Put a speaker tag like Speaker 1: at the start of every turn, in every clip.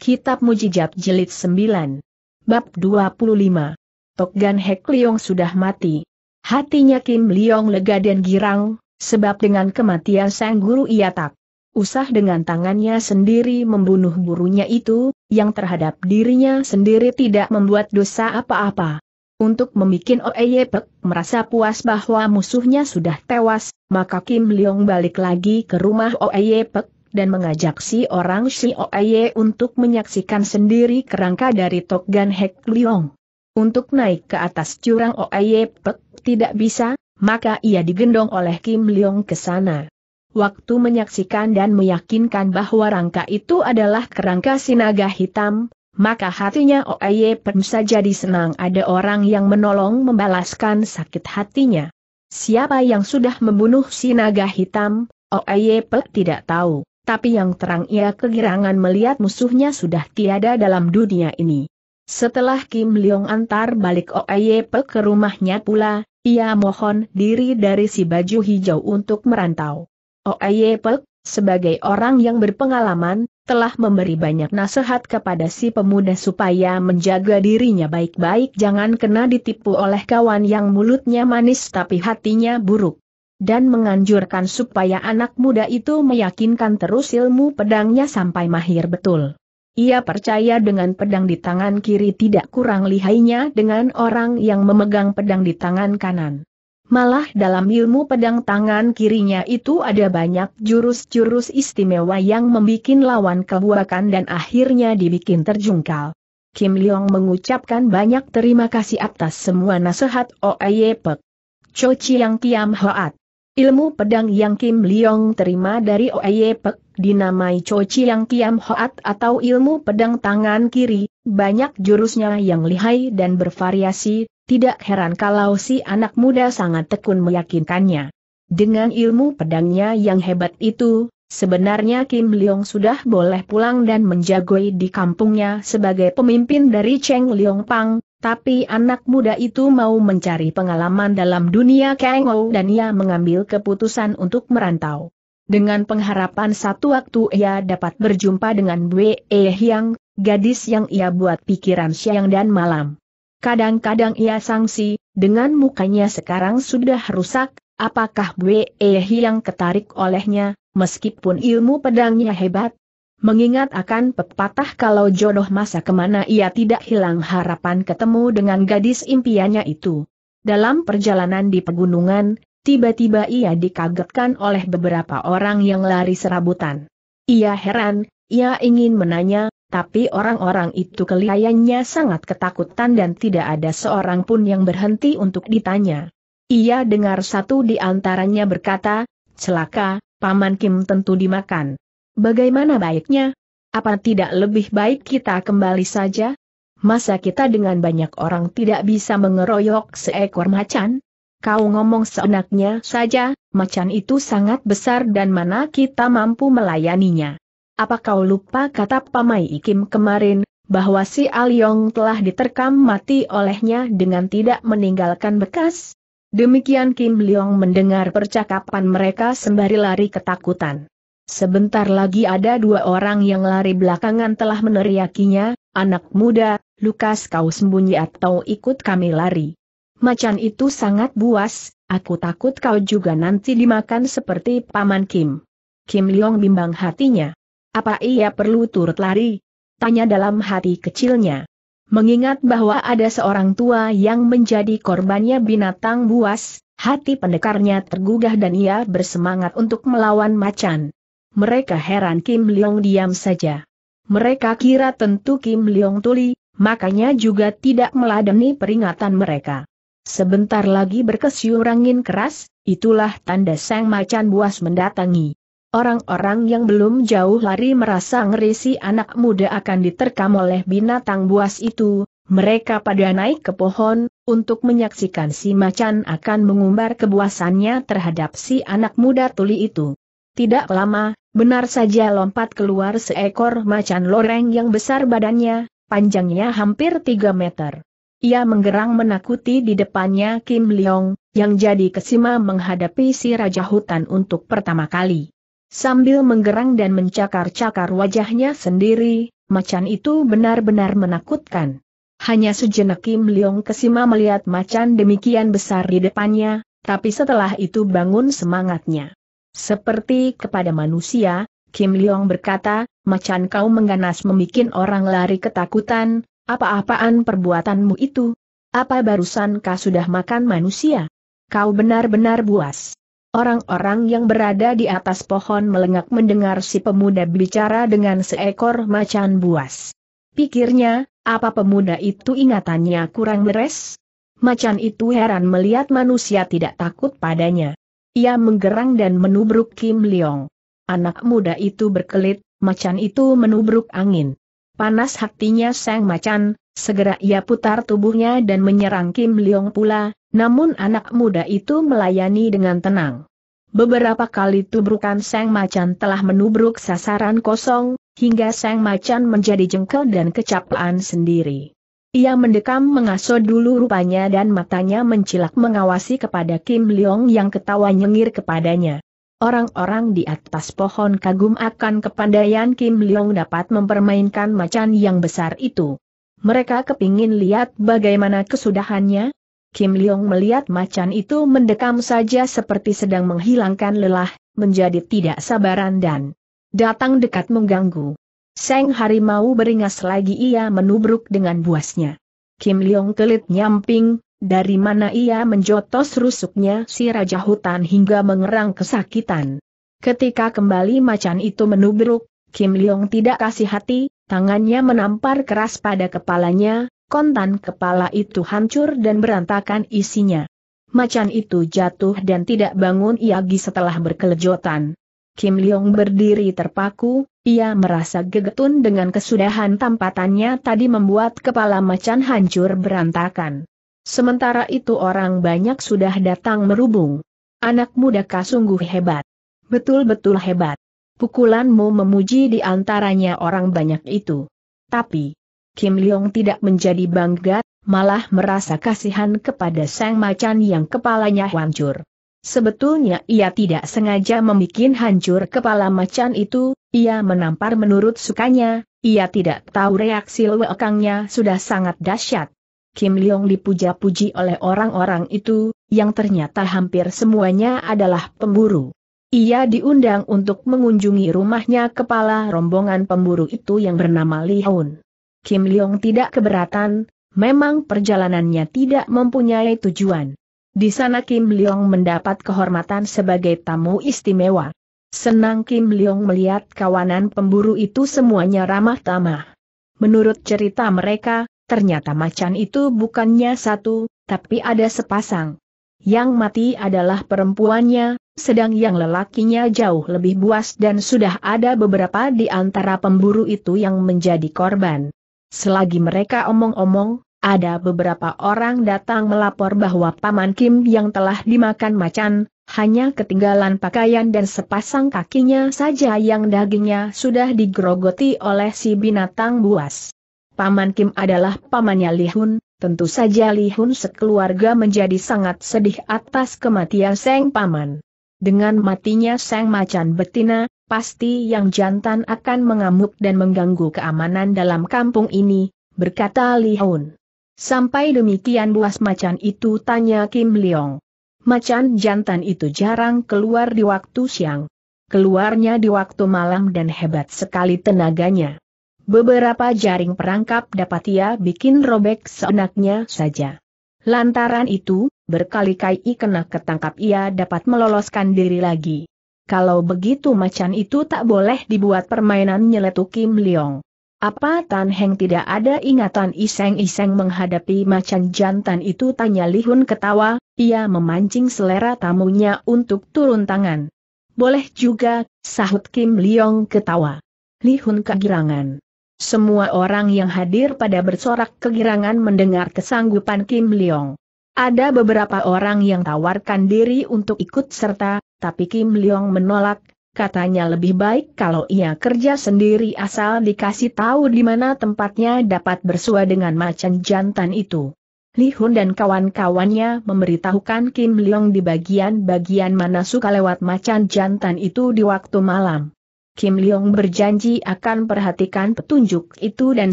Speaker 1: Kitab Mujijat Jelit 9. Bab 25. Tokgan Hek Liong sudah mati. Hatinya Kim Liong lega dan girang, sebab dengan kematian sang guru ia tak usah dengan tangannya sendiri membunuh gurunya itu, yang terhadap dirinya sendiri tidak membuat dosa apa-apa. Untuk memikin Oeyepek merasa puas bahwa musuhnya sudah tewas, maka Kim Liong balik lagi ke rumah Oeyepek dan mengajak si orang si Oaye untuk menyaksikan sendiri kerangka dari Gan Hek Liong. Untuk naik ke atas curang Oaye Pek tidak bisa, maka ia digendong oleh Kim Liong ke sana. Waktu menyaksikan dan meyakinkan bahwa rangka itu adalah kerangka sinaga hitam, maka hatinya Oaye Pek jadi senang ada orang yang menolong membalaskan sakit hatinya. Siapa yang sudah membunuh sinaga hitam, Oaye Pek tidak tahu tapi yang terang ia kegirangan melihat musuhnya sudah tiada dalam dunia ini. Setelah Kim Leong antar balik OEYP ke rumahnya pula, ia mohon diri dari si baju hijau untuk merantau. OEYP, sebagai orang yang berpengalaman, telah memberi banyak nasihat kepada si pemuda supaya menjaga dirinya baik-baik jangan kena ditipu oleh kawan yang mulutnya manis tapi hatinya buruk dan menganjurkan supaya anak muda itu meyakinkan terus ilmu pedangnya sampai mahir betul. Ia percaya dengan pedang di tangan kiri tidak kurang lihainya dengan orang yang memegang pedang di tangan kanan. Malah dalam ilmu pedang tangan kirinya itu ada banyak jurus-jurus istimewa yang membuat lawan kebuakan dan akhirnya dibikin terjungkal. Kim Leong mengucapkan banyak terima kasih atas semua nasihat Oeye Pek. Cho Chiang Kiam Hoat. Ilmu pedang yang Kim Leong terima dari Oye Pek dinamai Cho Chiang Kiam Hoat atau ilmu pedang tangan kiri, banyak jurusnya yang lihai dan bervariasi, tidak heran kalau si anak muda sangat tekun meyakinkannya. Dengan ilmu pedangnya yang hebat itu, sebenarnya Kim Leong sudah boleh pulang dan menjagoi di kampungnya sebagai pemimpin dari Cheng Leong Pang, tapi anak muda itu mau mencari pengalaman dalam dunia Kengou dan ia mengambil keputusan untuk merantau. Dengan pengharapan satu waktu ia dapat berjumpa dengan Wei e Hyang, gadis yang ia buat pikiran siang dan malam. Kadang-kadang ia sangsi, dengan mukanya sekarang sudah rusak, apakah Wei e Hyang ketarik olehnya, meskipun ilmu pedangnya hebat, Mengingat akan pepatah kalau jodoh masa kemana ia tidak hilang harapan ketemu dengan gadis impiannya itu. Dalam perjalanan di pegunungan, tiba-tiba ia dikagetkan oleh beberapa orang yang lari serabutan. Ia heran, ia ingin menanya, tapi orang-orang itu kelihayannya sangat ketakutan dan tidak ada seorang pun yang berhenti untuk ditanya. Ia dengar satu di antaranya berkata, celaka, Paman Kim tentu dimakan. Bagaimana baiknya? Apa tidak lebih baik kita kembali saja? Masa kita dengan banyak orang tidak bisa mengeroyok seekor macan? Kau ngomong seenaknya saja, macan itu sangat besar dan mana kita mampu melayaninya. Apa kau lupa kata Pamai Ikim kemarin, bahwa si Aliong telah diterkam mati olehnya dengan tidak meninggalkan bekas? Demikian Kim Leong mendengar percakapan mereka sembari lari ketakutan. Sebentar lagi ada dua orang yang lari belakangan telah meneriakinya, anak muda, Lukas kau sembunyi atau ikut kami lari. Macan itu sangat buas, aku takut kau juga nanti dimakan seperti Paman Kim. Kim Leong bimbang hatinya. Apa ia perlu turut lari? Tanya dalam hati kecilnya. Mengingat bahwa ada seorang tua yang menjadi korbannya binatang buas, hati pendekarnya tergugah dan ia bersemangat untuk melawan macan. Mereka heran Kim Leong diam saja. Mereka kira tentu Kim Leong tuli, makanya juga tidak meladeni peringatan mereka. Sebentar lagi berkesiur angin keras, itulah tanda sang macan buas mendatangi. Orang-orang yang belum jauh lari merasa ngeri si anak muda akan diterkam oleh binatang buas itu, mereka pada naik ke pohon, untuk menyaksikan si macan akan mengumbar kebuasannya terhadap si anak muda tuli itu. Tidak lama, Benar saja lompat keluar seekor macan loreng yang besar badannya, panjangnya hampir 3 meter. Ia menggerang menakuti di depannya Kim Leong, yang jadi kesima menghadapi si Raja Hutan untuk pertama kali. Sambil menggerang dan mencakar-cakar wajahnya sendiri, macan itu benar-benar menakutkan. Hanya sejenak Kim Leong kesima melihat macan demikian besar di depannya, tapi setelah itu bangun semangatnya. Seperti kepada manusia, Kim Leong berkata, macan kau mengganas membuat orang lari ketakutan, apa-apaan perbuatanmu itu? Apa barusan kau sudah makan manusia? Kau benar-benar buas. Orang-orang yang berada di atas pohon melengak mendengar si pemuda bicara dengan seekor macan buas. Pikirnya, apa pemuda itu ingatannya kurang beres? Macan itu heran melihat manusia tidak takut padanya. Ia menggerang dan menubruk Kim Leong. Anak muda itu berkelit, macan itu menubruk angin. Panas hatinya sang macan, segera ia putar tubuhnya dan menyerang Kim Leong pula, namun anak muda itu melayani dengan tenang. Beberapa kali tubrukan sang macan telah menubruk sasaran kosong, hingga sang macan menjadi jengkel dan kecapaan sendiri. Ia mendekam mengasuh dulu rupanya dan matanya mencilak mengawasi kepada Kim Leong yang ketawa nyengir kepadanya. Orang-orang di atas pohon kagum akan kepandaian Kim Leong dapat mempermainkan macan yang besar itu. Mereka kepingin lihat bagaimana kesudahannya. Kim Leong melihat macan itu mendekam saja seperti sedang menghilangkan lelah, menjadi tidak sabaran dan datang dekat mengganggu. Seng harimau beringas lagi ia menubruk dengan buasnya. Kim Leong kelit nyamping, dari mana ia menjotos rusuknya si Raja Hutan hingga mengerang kesakitan. Ketika kembali macan itu menubruk, Kim Leong tidak kasih hati, tangannya menampar keras pada kepalanya, kontan kepala itu hancur dan berantakan isinya. Macan itu jatuh dan tidak bangun lagi setelah berkelejotan. Kim Leong berdiri terpaku, ia merasa gegetun dengan kesudahan tampatannya tadi membuat kepala macan hancur berantakan. Sementara itu orang banyak sudah datang merubung. Anak muda kah sungguh hebat. Betul-betul hebat. Pukulanmu memuji di antaranya orang banyak itu. Tapi, Kim Leong tidak menjadi bangga, malah merasa kasihan kepada sang macan yang kepalanya hancur. Sebetulnya ia tidak sengaja membuat hancur kepala macan itu, ia menampar menurut sukanya, ia tidak tahu reaksi lewekangnya sudah sangat dahsyat. Kim Leong dipuja-puji oleh orang-orang itu, yang ternyata hampir semuanya adalah pemburu. Ia diundang untuk mengunjungi rumahnya kepala rombongan pemburu itu yang bernama Li Hun. Kim Leong tidak keberatan, memang perjalanannya tidak mempunyai tujuan. Di sana Kim Leong mendapat kehormatan sebagai tamu istimewa. Senang Kim Leong melihat kawanan pemburu itu semuanya ramah tamah. Menurut cerita mereka, ternyata macan itu bukannya satu, tapi ada sepasang. Yang mati adalah perempuannya, sedang yang lelakinya jauh lebih buas dan sudah ada beberapa di antara pemburu itu yang menjadi korban. Selagi mereka omong-omong, ada beberapa orang datang melapor bahwa Paman Kim yang telah dimakan macan, hanya ketinggalan pakaian dan sepasang kakinya saja yang dagingnya sudah digerogoti oleh si binatang buas. Paman Kim adalah pamannya Li Lihun, tentu saja Li Lihun sekeluarga menjadi sangat sedih atas kematian Seng Paman. Dengan matinya Seng Macan Betina, pasti yang jantan akan mengamuk dan mengganggu keamanan dalam kampung ini, berkata Li Lihun. Sampai demikian buas macan itu tanya Kim Leong. Macan jantan itu jarang keluar di waktu siang. Keluarnya di waktu malam dan hebat sekali tenaganya. Beberapa jaring perangkap dapat ia bikin robek seenaknya saja. Lantaran itu, berkali-kali kena ketangkap ia dapat meloloskan diri lagi. Kalau begitu macan itu tak boleh dibuat permainan nyeletu Kim Leong. Apa Tan Heng tidak ada ingatan iseng-iseng menghadapi macan jantan itu tanya Li Hun ketawa, ia memancing selera tamunya untuk turun tangan. Boleh juga, sahut Kim Leong ketawa. Li Hun kegirangan. Semua orang yang hadir pada bersorak kegirangan mendengar kesanggupan Kim Leong. Ada beberapa orang yang tawarkan diri untuk ikut serta, tapi Kim Leong menolak, katanya lebih baik kalau ia kerja sendiri asal dikasih tahu di mana tempatnya dapat bersua dengan macan jantan itu. Li Hun dan kawan-kawannya memberitahukan Kim Leong di bagian-bagian mana suka lewat macan jantan itu di waktu malam. Kim Leong berjanji akan perhatikan petunjuk itu dan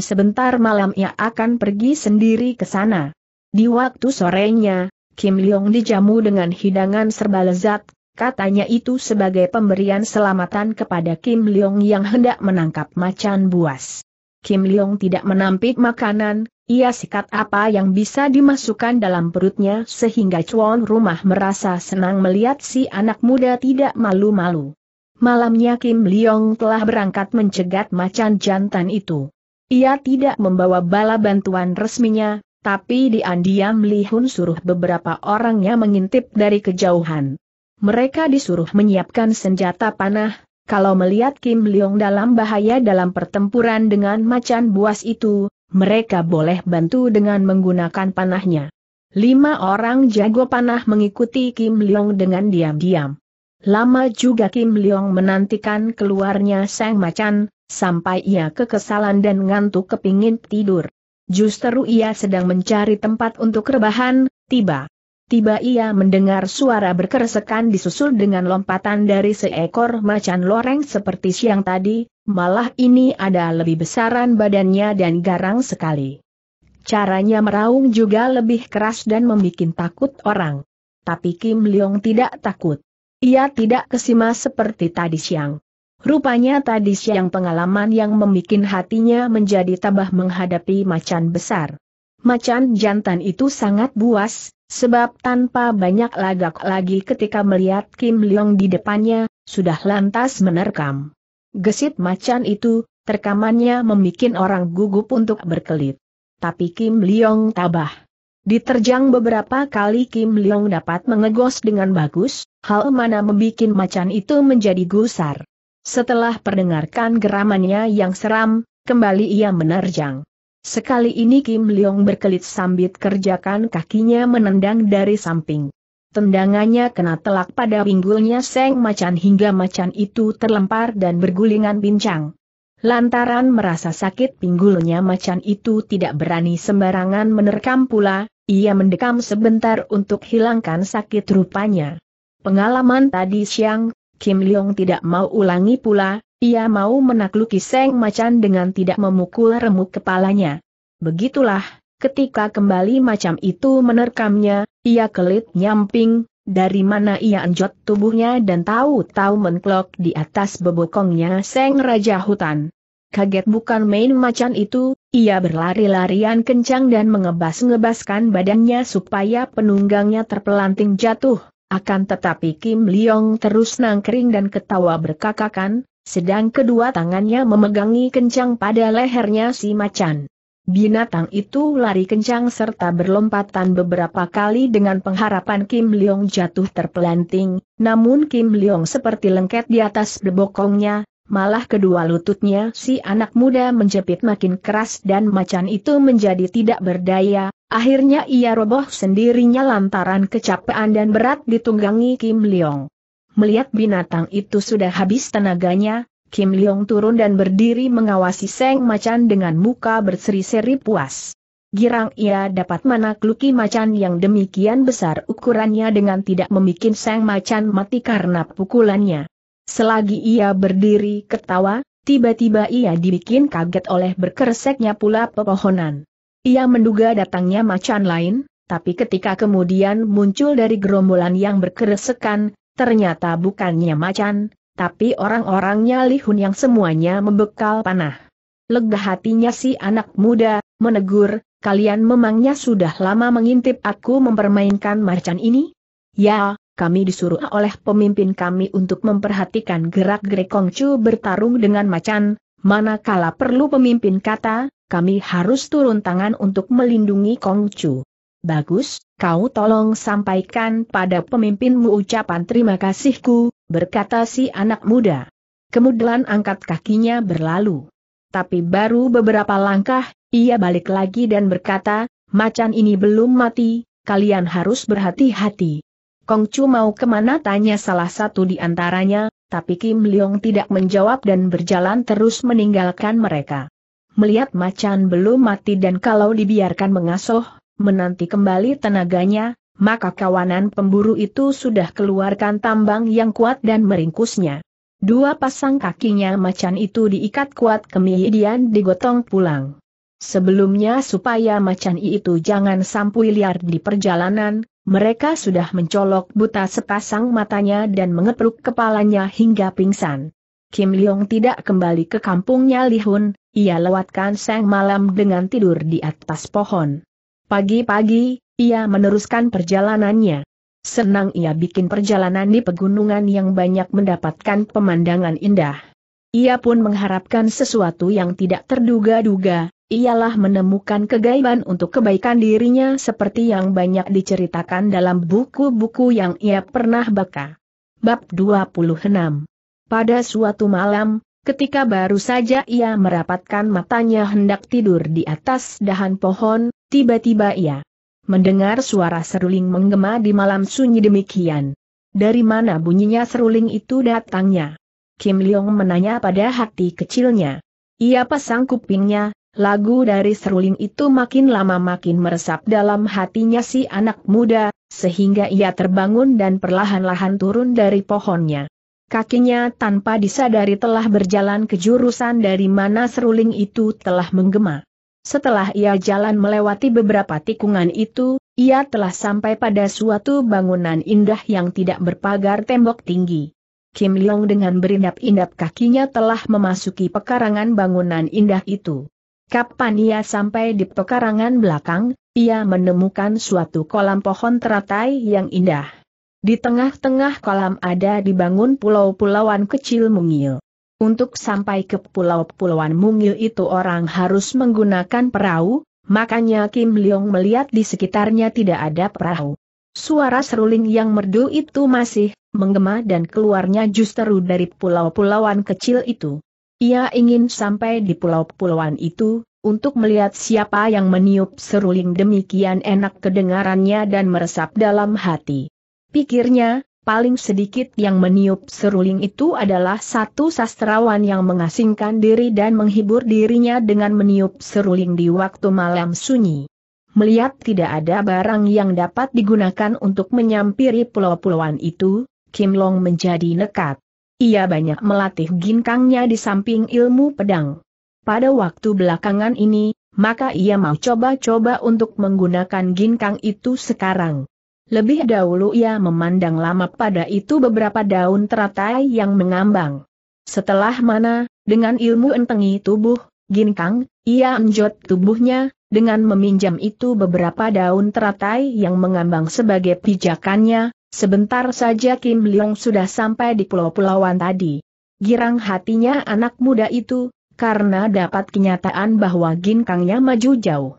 Speaker 1: sebentar malam ia akan pergi sendiri ke sana. Di waktu sorenya, Kim Leong dijamu dengan hidangan serba lezat Katanya itu sebagai pemberian selamatan kepada Kim Leong yang hendak menangkap macan buas. Kim Leong tidak menampik makanan, ia sikat apa yang bisa dimasukkan dalam perutnya sehingga cuan rumah merasa senang melihat si anak muda tidak malu-malu. Malamnya Kim Leong telah berangkat mencegat macan jantan itu. Ia tidak membawa bala bantuan resminya, tapi di Andiam Li suruh beberapa orangnya mengintip dari kejauhan. Mereka disuruh menyiapkan senjata panah, kalau melihat Kim Leong dalam bahaya dalam pertempuran dengan macan buas itu, mereka boleh bantu dengan menggunakan panahnya. Lima orang jago panah mengikuti Kim Leong dengan diam-diam. Lama juga Kim Leong menantikan keluarnya sang macan, sampai ia kekesalan dan ngantuk kepingin tidur. Justru ia sedang mencari tempat untuk rebahan, tiba Tiba ia mendengar suara berkeresekan disusul dengan lompatan dari seekor macan loreng seperti siang tadi, malah ini ada lebih besaran badannya dan garang sekali. Caranya meraung juga lebih keras dan membuat takut orang. Tapi Kim Leong tidak takut. Ia tidak kesima seperti tadi siang. Rupanya tadi siang pengalaman yang membuat hatinya menjadi tabah menghadapi macan besar. Macan jantan itu sangat buas, Sebab tanpa banyak lagak lagi ketika melihat Kim Leong di depannya, sudah lantas menerkam. Gesit macan itu, terkamannya membuat orang gugup untuk berkelit. Tapi Kim Leong tabah. Diterjang beberapa kali Kim Leong dapat mengegos dengan bagus, hal mana membuat macan itu menjadi gusar. Setelah perdengarkan geramannya yang seram, kembali ia menerjang. Sekali ini Kim Leong berkelit sambit kerjakan kakinya menendang dari samping. Tendangannya kena telak pada pinggulnya seng macan hingga macan itu terlempar dan bergulingan bincang. Lantaran merasa sakit pinggulnya macan itu tidak berani sembarangan menerkam pula, ia mendekam sebentar untuk hilangkan sakit rupanya. Pengalaman tadi siang, Kim Leong tidak mau ulangi pula, ia mau menakluki Seng Macan dengan tidak memukul remuk kepalanya. Begitulah, ketika kembali macam itu menerkamnya, ia kelit nyamping, dari mana ia anjot tubuhnya dan tahu-tahu mengklok di atas bebokongnya Seng Raja Hutan. Kaget bukan main macan itu, ia berlari-larian kencang dan mengebas-ngebaskan badannya supaya penunggangnya terpelanting jatuh. Akan tetapi Kim Leong terus nangkering dan ketawa berkakakan, sedang kedua tangannya memegangi kencang pada lehernya si macan. Binatang itu lari kencang serta berlompatan beberapa kali dengan pengharapan Kim Leong jatuh terpelanting, namun Kim Leong seperti lengket di atas bebokongnya, malah kedua lututnya si anak muda menjepit makin keras dan macan itu menjadi tidak berdaya, akhirnya ia roboh sendirinya lantaran kecapean dan berat ditunggangi Kim Leong. Melihat binatang itu sudah habis tenaganya, Kim Leong turun dan berdiri mengawasi Seng Macan dengan muka berseri-seri puas. Girang ia dapat menakluki macan yang demikian besar ukurannya dengan tidak membuat Seng Macan mati karena pukulannya. Selagi ia berdiri ketawa, tiba-tiba ia dibikin kaget oleh berkereseknya pula pepohonan. Ia menduga datangnya macan lain, tapi ketika kemudian muncul dari gerombolan yang berkeresekan, ternyata bukannya macan, tapi orang-orangnya lihun yang semuanya membekal panah. Lega hatinya si anak muda, menegur, kalian memangnya sudah lama mengintip aku mempermainkan macan ini? Ya, kami disuruh oleh pemimpin kami untuk memperhatikan gerak-gerik Kongcu bertarung dengan macan, manakala perlu pemimpin kata, kami harus turun tangan untuk melindungi Kongcu. Bagus, kau tolong sampaikan pada pemimpinmu ucapan terima kasihku, berkata si anak muda. Kemudian angkat kakinya berlalu. Tapi baru beberapa langkah, ia balik lagi dan berkata, macan ini belum mati, kalian harus berhati-hati. Kongcu mau kemana tanya salah satu di antaranya, tapi Kim Leong tidak menjawab dan berjalan terus meninggalkan mereka. Melihat macan belum mati dan kalau dibiarkan mengasuh, menanti kembali tenaganya, maka kawanan pemburu itu sudah keluarkan tambang yang kuat dan meringkusnya. Dua pasang kakinya macan itu diikat kuat kemudian digotong pulang. Sebelumnya supaya macan itu jangan sampai liar di perjalanan, mereka sudah mencolok buta sepasang matanya dan mengepruk kepalanya hingga pingsan. Kim Leong tidak kembali ke kampungnya Lihun, ia lewatkan sang malam dengan tidur di atas pohon. Pagi-pagi, ia meneruskan perjalanannya. Senang ia bikin perjalanan di pegunungan yang banyak mendapatkan pemandangan indah. Ia pun mengharapkan sesuatu yang tidak terduga-duga, ialah menemukan kegaiban untuk kebaikan dirinya seperti yang banyak diceritakan dalam buku-buku yang ia pernah baca. Bab 26 Pada suatu malam, Ketika baru saja ia merapatkan matanya hendak tidur di atas dahan pohon, tiba-tiba ia mendengar suara seruling menggema di malam sunyi demikian. Dari mana bunyinya seruling itu datangnya? Kim Leong menanya pada hati kecilnya. Ia pasang kupingnya, lagu dari seruling itu makin lama makin meresap dalam hatinya si anak muda, sehingga ia terbangun dan perlahan-lahan turun dari pohonnya. Kakinya tanpa disadari telah berjalan ke jurusan dari mana seruling itu telah menggema. Setelah ia jalan melewati beberapa tikungan itu, ia telah sampai pada suatu bangunan indah yang tidak berpagar tembok tinggi. Kim Leong dengan berindap-indap kakinya telah memasuki pekarangan bangunan indah itu. Kapan ia sampai di pekarangan belakang, ia menemukan suatu kolam pohon teratai yang indah. Di tengah-tengah kolam ada dibangun pulau-pulauan kecil mungil. Untuk sampai ke pulau-pulauan mungil itu orang harus menggunakan perahu, makanya Kim Leong melihat di sekitarnya tidak ada perahu. Suara seruling yang merdu itu masih menggema dan keluarnya justru dari pulau-pulauan kecil itu. Ia ingin sampai di pulau-pulauan itu, untuk melihat siapa yang meniup seruling demikian enak kedengarannya dan meresap dalam hati. Pikirnya, paling sedikit yang meniup seruling itu adalah satu sastrawan yang mengasingkan diri dan menghibur dirinya dengan meniup seruling di waktu malam sunyi. Melihat tidak ada barang yang dapat digunakan untuk menyampiri pulau-pulauan itu, Kim Long menjadi nekat. Ia banyak melatih ginkangnya di samping ilmu pedang. Pada waktu belakangan ini, maka ia mau coba-coba untuk menggunakan ginkang itu sekarang. Lebih dahulu ia memandang lama pada itu beberapa daun teratai yang mengambang. Setelah mana, dengan ilmu entengi tubuh, ginkang, ia enjot tubuhnya, dengan meminjam itu beberapa daun teratai yang mengambang sebagai pijakannya, sebentar saja Kim Leong sudah sampai di pulau-pulauan tadi. Girang hatinya anak muda itu, karena dapat kenyataan bahwa ginkangnya maju jauh.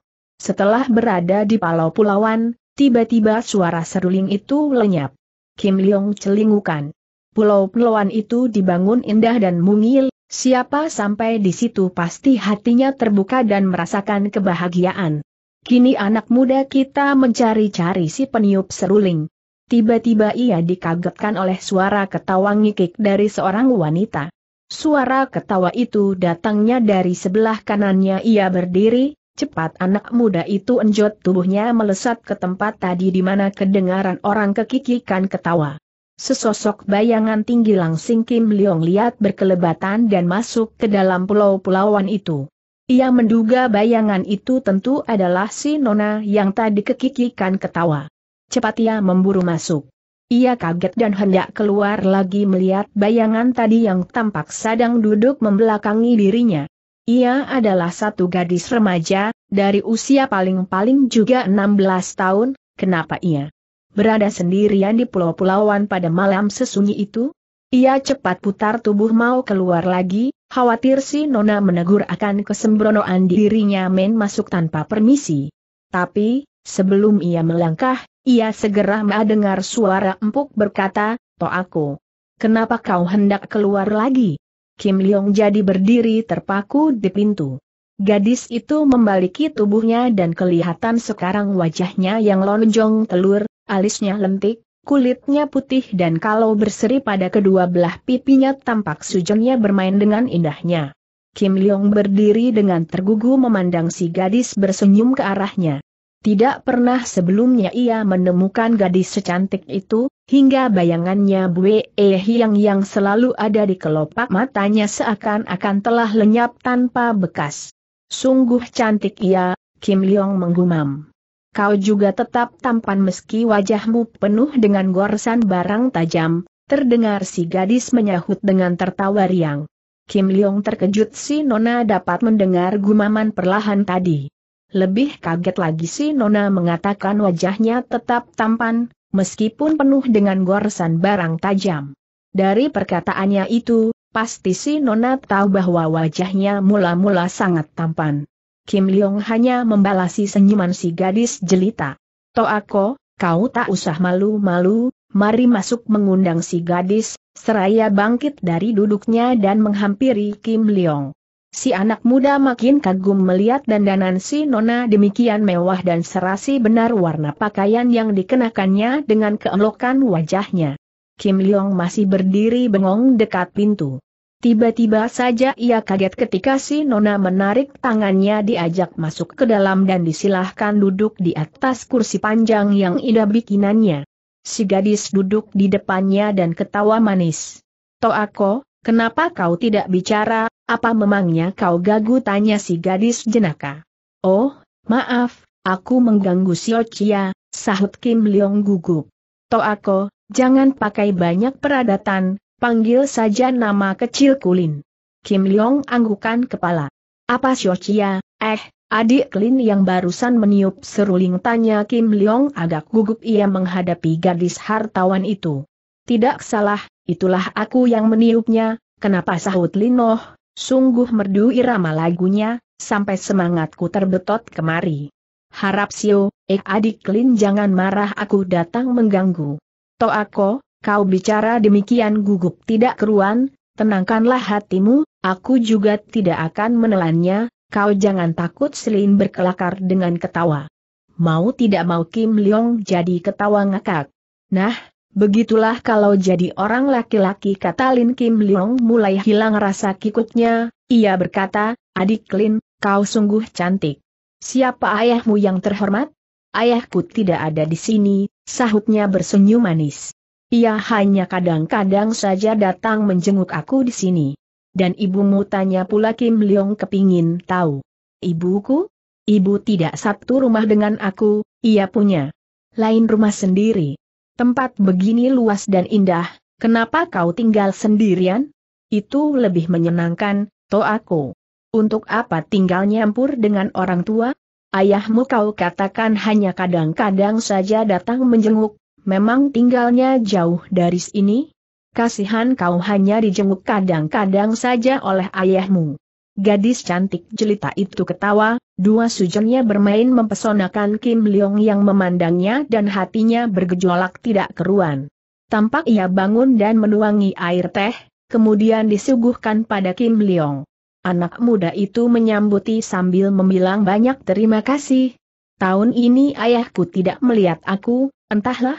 Speaker 1: Setelah berada di pulau-pulauan, Tiba-tiba suara seruling itu lenyap. Kim Leong celingukan. Pulau-pulauan itu dibangun indah dan mungil, siapa sampai di situ pasti hatinya terbuka dan merasakan kebahagiaan. Kini anak muda kita mencari-cari si peniup seruling. Tiba-tiba ia dikagetkan oleh suara ketawa ngikik dari seorang wanita. Suara ketawa itu datangnya dari sebelah kanannya ia berdiri, Cepat anak muda itu enjot tubuhnya melesat ke tempat tadi di mana kedengaran orang kekikikan ketawa. Sesosok bayangan tinggi langsing Kim Leong lihat berkelebatan dan masuk ke dalam pulau-pulauan itu. Ia menduga bayangan itu tentu adalah si Nona yang tadi kekikikan ketawa. Cepat ia memburu masuk. Ia kaget dan hendak keluar lagi melihat bayangan tadi yang tampak sedang duduk membelakangi dirinya. Ia adalah satu gadis remaja, dari usia paling-paling juga 16 tahun, kenapa ia berada sendirian di pulau-pulauan pada malam sesunyi itu? Ia cepat putar tubuh mau keluar lagi, khawatir si Nona menegur akan kesembronoan dirinya men masuk tanpa permisi. Tapi, sebelum ia melangkah, ia segera mendengar suara empuk berkata, "To aku, kenapa kau hendak keluar lagi? Kim Leong jadi berdiri terpaku di pintu. Gadis itu membaliki tubuhnya dan kelihatan sekarang wajahnya yang lonjong telur, alisnya lentik, kulitnya putih dan kalau berseri pada kedua belah pipinya tampak sujonnya bermain dengan indahnya. Kim Leong berdiri dengan tergugu memandang si gadis bersenyum ke arahnya. Tidak pernah sebelumnya ia menemukan gadis secantik itu, Hingga bayangannya Bue E Hiang yang selalu ada di kelopak matanya seakan-akan telah lenyap tanpa bekas. Sungguh cantik ia, Kim Leong menggumam. Kau juga tetap tampan meski wajahmu penuh dengan goresan barang tajam, terdengar si gadis menyahut dengan tertawa riang. Kim Leong terkejut si Nona dapat mendengar gumaman perlahan tadi. Lebih kaget lagi si Nona mengatakan wajahnya tetap tampan, meskipun penuh dengan goresan barang tajam. Dari perkataannya itu, pasti si Nona tahu bahwa wajahnya mula-mula sangat tampan. Kim Leong hanya membalasi senyuman si gadis jelita. Toako, kau tak usah malu-malu, mari masuk mengundang si gadis, seraya bangkit dari duduknya dan menghampiri Kim Leong. Si anak muda makin kagum melihat dandanan si Nona demikian mewah dan serasi benar warna pakaian yang dikenakannya dengan keelokan wajahnya. Kim Leong masih berdiri bengong dekat pintu. Tiba-tiba saja ia kaget ketika si Nona menarik tangannya diajak masuk ke dalam dan disilahkan duduk di atas kursi panjang yang indah bikinannya. Si gadis duduk di depannya dan ketawa manis. Toako, Kenapa kau tidak bicara, apa memangnya kau gagu tanya si gadis jenaka? Oh, maaf, aku mengganggu si Ochia, sahut Kim Leong gugup. aku, jangan pakai banyak peradatan, panggil saja nama kecil Kulin. Kim Leong anggukan kepala. Apa si Ochia, eh, adik Lin yang barusan meniup seruling tanya Kim Leong agak gugup ia menghadapi gadis hartawan itu. Tidak salah, Itulah aku yang meniupnya, kenapa sahut Linoh, sungguh merdu irama lagunya, sampai semangatku terbetot kemari. Harap Sio, eh adik Lin jangan marah aku datang mengganggu. Toako, kau bicara demikian gugup tidak keruan, tenangkanlah hatimu, aku juga tidak akan menelannya, kau jangan takut Selin berkelakar dengan ketawa. Mau tidak mau Kim Leong jadi ketawa ngakak. Nah, Begitulah kalau jadi orang laki-laki kata Lin Kim Leong mulai hilang rasa kikuknya, ia berkata, adik Lin, kau sungguh cantik. Siapa ayahmu yang terhormat? Ayahku tidak ada di sini, sahutnya bersenyum manis. Ia hanya kadang-kadang saja datang menjenguk aku di sini. Dan ibumu tanya pula Kim Leong kepingin tahu. Ibuku? Ibu tidak satu rumah dengan aku, ia punya lain rumah sendiri. Tempat begini luas dan indah, kenapa kau tinggal sendirian? Itu lebih menyenangkan, toh aku. Untuk apa tinggal nyampur dengan orang tua? Ayahmu kau katakan hanya kadang-kadang saja datang menjenguk, memang tinggalnya jauh dari sini? Kasihan kau hanya dijenguk kadang-kadang saja oleh ayahmu. Gadis cantik jelita itu ketawa, dua sujannya bermain mempesonakan Kim Leong yang memandangnya dan hatinya bergejolak tidak keruan. Tampak ia bangun dan menuangi air teh, kemudian disuguhkan pada Kim Leong. Anak muda itu menyambuti sambil membilang banyak terima kasih. Tahun ini ayahku tidak melihat aku, entahlah.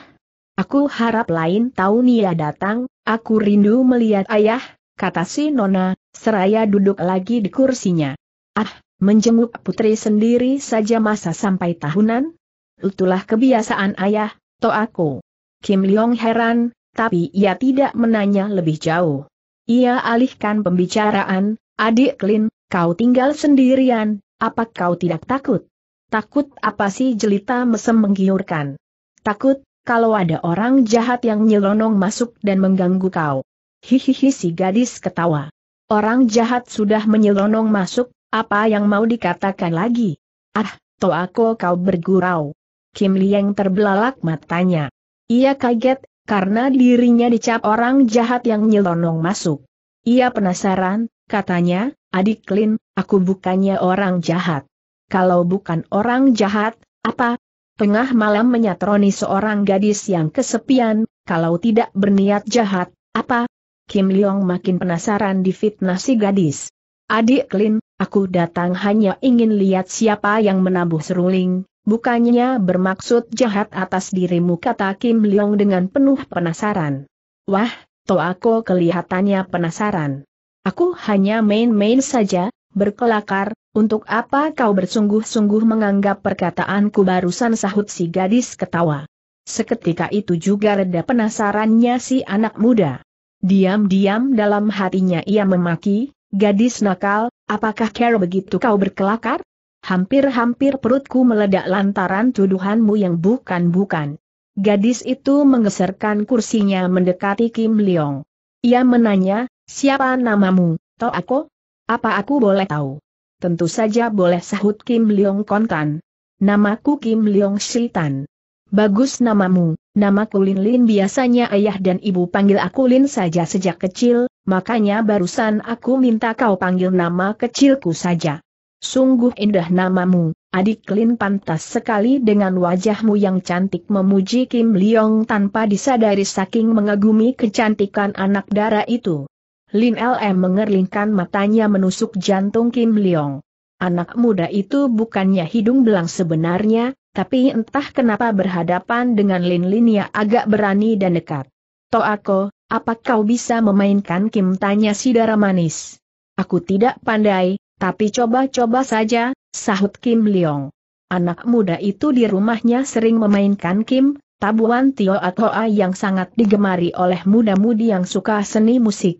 Speaker 1: Aku harap lain tahun ia datang, aku rindu melihat ayah, kata si Nona, seraya duduk lagi di kursinya. Ah, menjenguk putri sendiri saja masa sampai tahunan? Itulah kebiasaan ayah, to aku. Kim Leong heran, tapi ia tidak menanya lebih jauh. Ia alihkan pembicaraan, adik Lin, kau tinggal sendirian, apa kau tidak takut? Takut apa sih jelita mesem menggiurkan? Takut, kalau ada orang jahat yang nyelonong masuk dan mengganggu kau. Hihihi si gadis ketawa. Orang jahat sudah menyelonong masuk, apa yang mau dikatakan lagi? Ah, aku kau bergurau. Kim Liang terbelalak matanya. Ia kaget, karena dirinya dicap orang jahat yang nyelonong masuk. Ia penasaran, katanya, adik Lin, aku bukannya orang jahat. Kalau bukan orang jahat, apa? Tengah malam menyatroni seorang gadis yang kesepian, kalau tidak berniat jahat, apa? Kim Leong makin penasaran di fitnah si gadis. Adik Lin, aku datang hanya ingin lihat siapa yang menabuh seruling, bukannya bermaksud jahat atas dirimu kata Kim Leong dengan penuh penasaran. Wah, toh aku kelihatannya penasaran. Aku hanya main-main saja, berkelakar, untuk apa kau bersungguh-sungguh menganggap perkataanku barusan sahut si gadis ketawa. Seketika itu juga reda penasarannya si anak muda. Diam-diam dalam hatinya ia memaki, gadis nakal, apakah kau begitu kau berkelakar? Hampir-hampir perutku meledak lantaran tuduhanmu yang bukan-bukan. Gadis itu menggeserkan kursinya mendekati Kim Leong. Ia menanya, siapa namamu, toh aku? Apa aku boleh tahu? Tentu saja boleh sahut Kim Leong kontan. Namaku Kim Leong Shitan. Bagus namamu, nama kulin Lin biasanya ayah dan ibu panggil aku Lin saja sejak kecil, makanya barusan aku minta kau panggil nama kecilku saja. Sungguh indah namamu, adik Lin pantas sekali dengan wajahmu yang cantik memuji Kim Leong tanpa disadari saking mengagumi kecantikan anak dara itu. Lin LM mengerlingkan matanya menusuk jantung Kim Leong. Anak muda itu bukannya hidung belang sebenarnya, tapi entah kenapa berhadapan dengan Lin Lin Linia agak berani dan dekat. aku, apa kau bisa memainkan Kim tanya si darah manis? Aku tidak pandai, tapi coba-coba saja, sahut Kim Leong. Anak muda itu di rumahnya sering memainkan Kim, tabuan Tio Akoa yang sangat digemari oleh muda-mudi yang suka seni musik.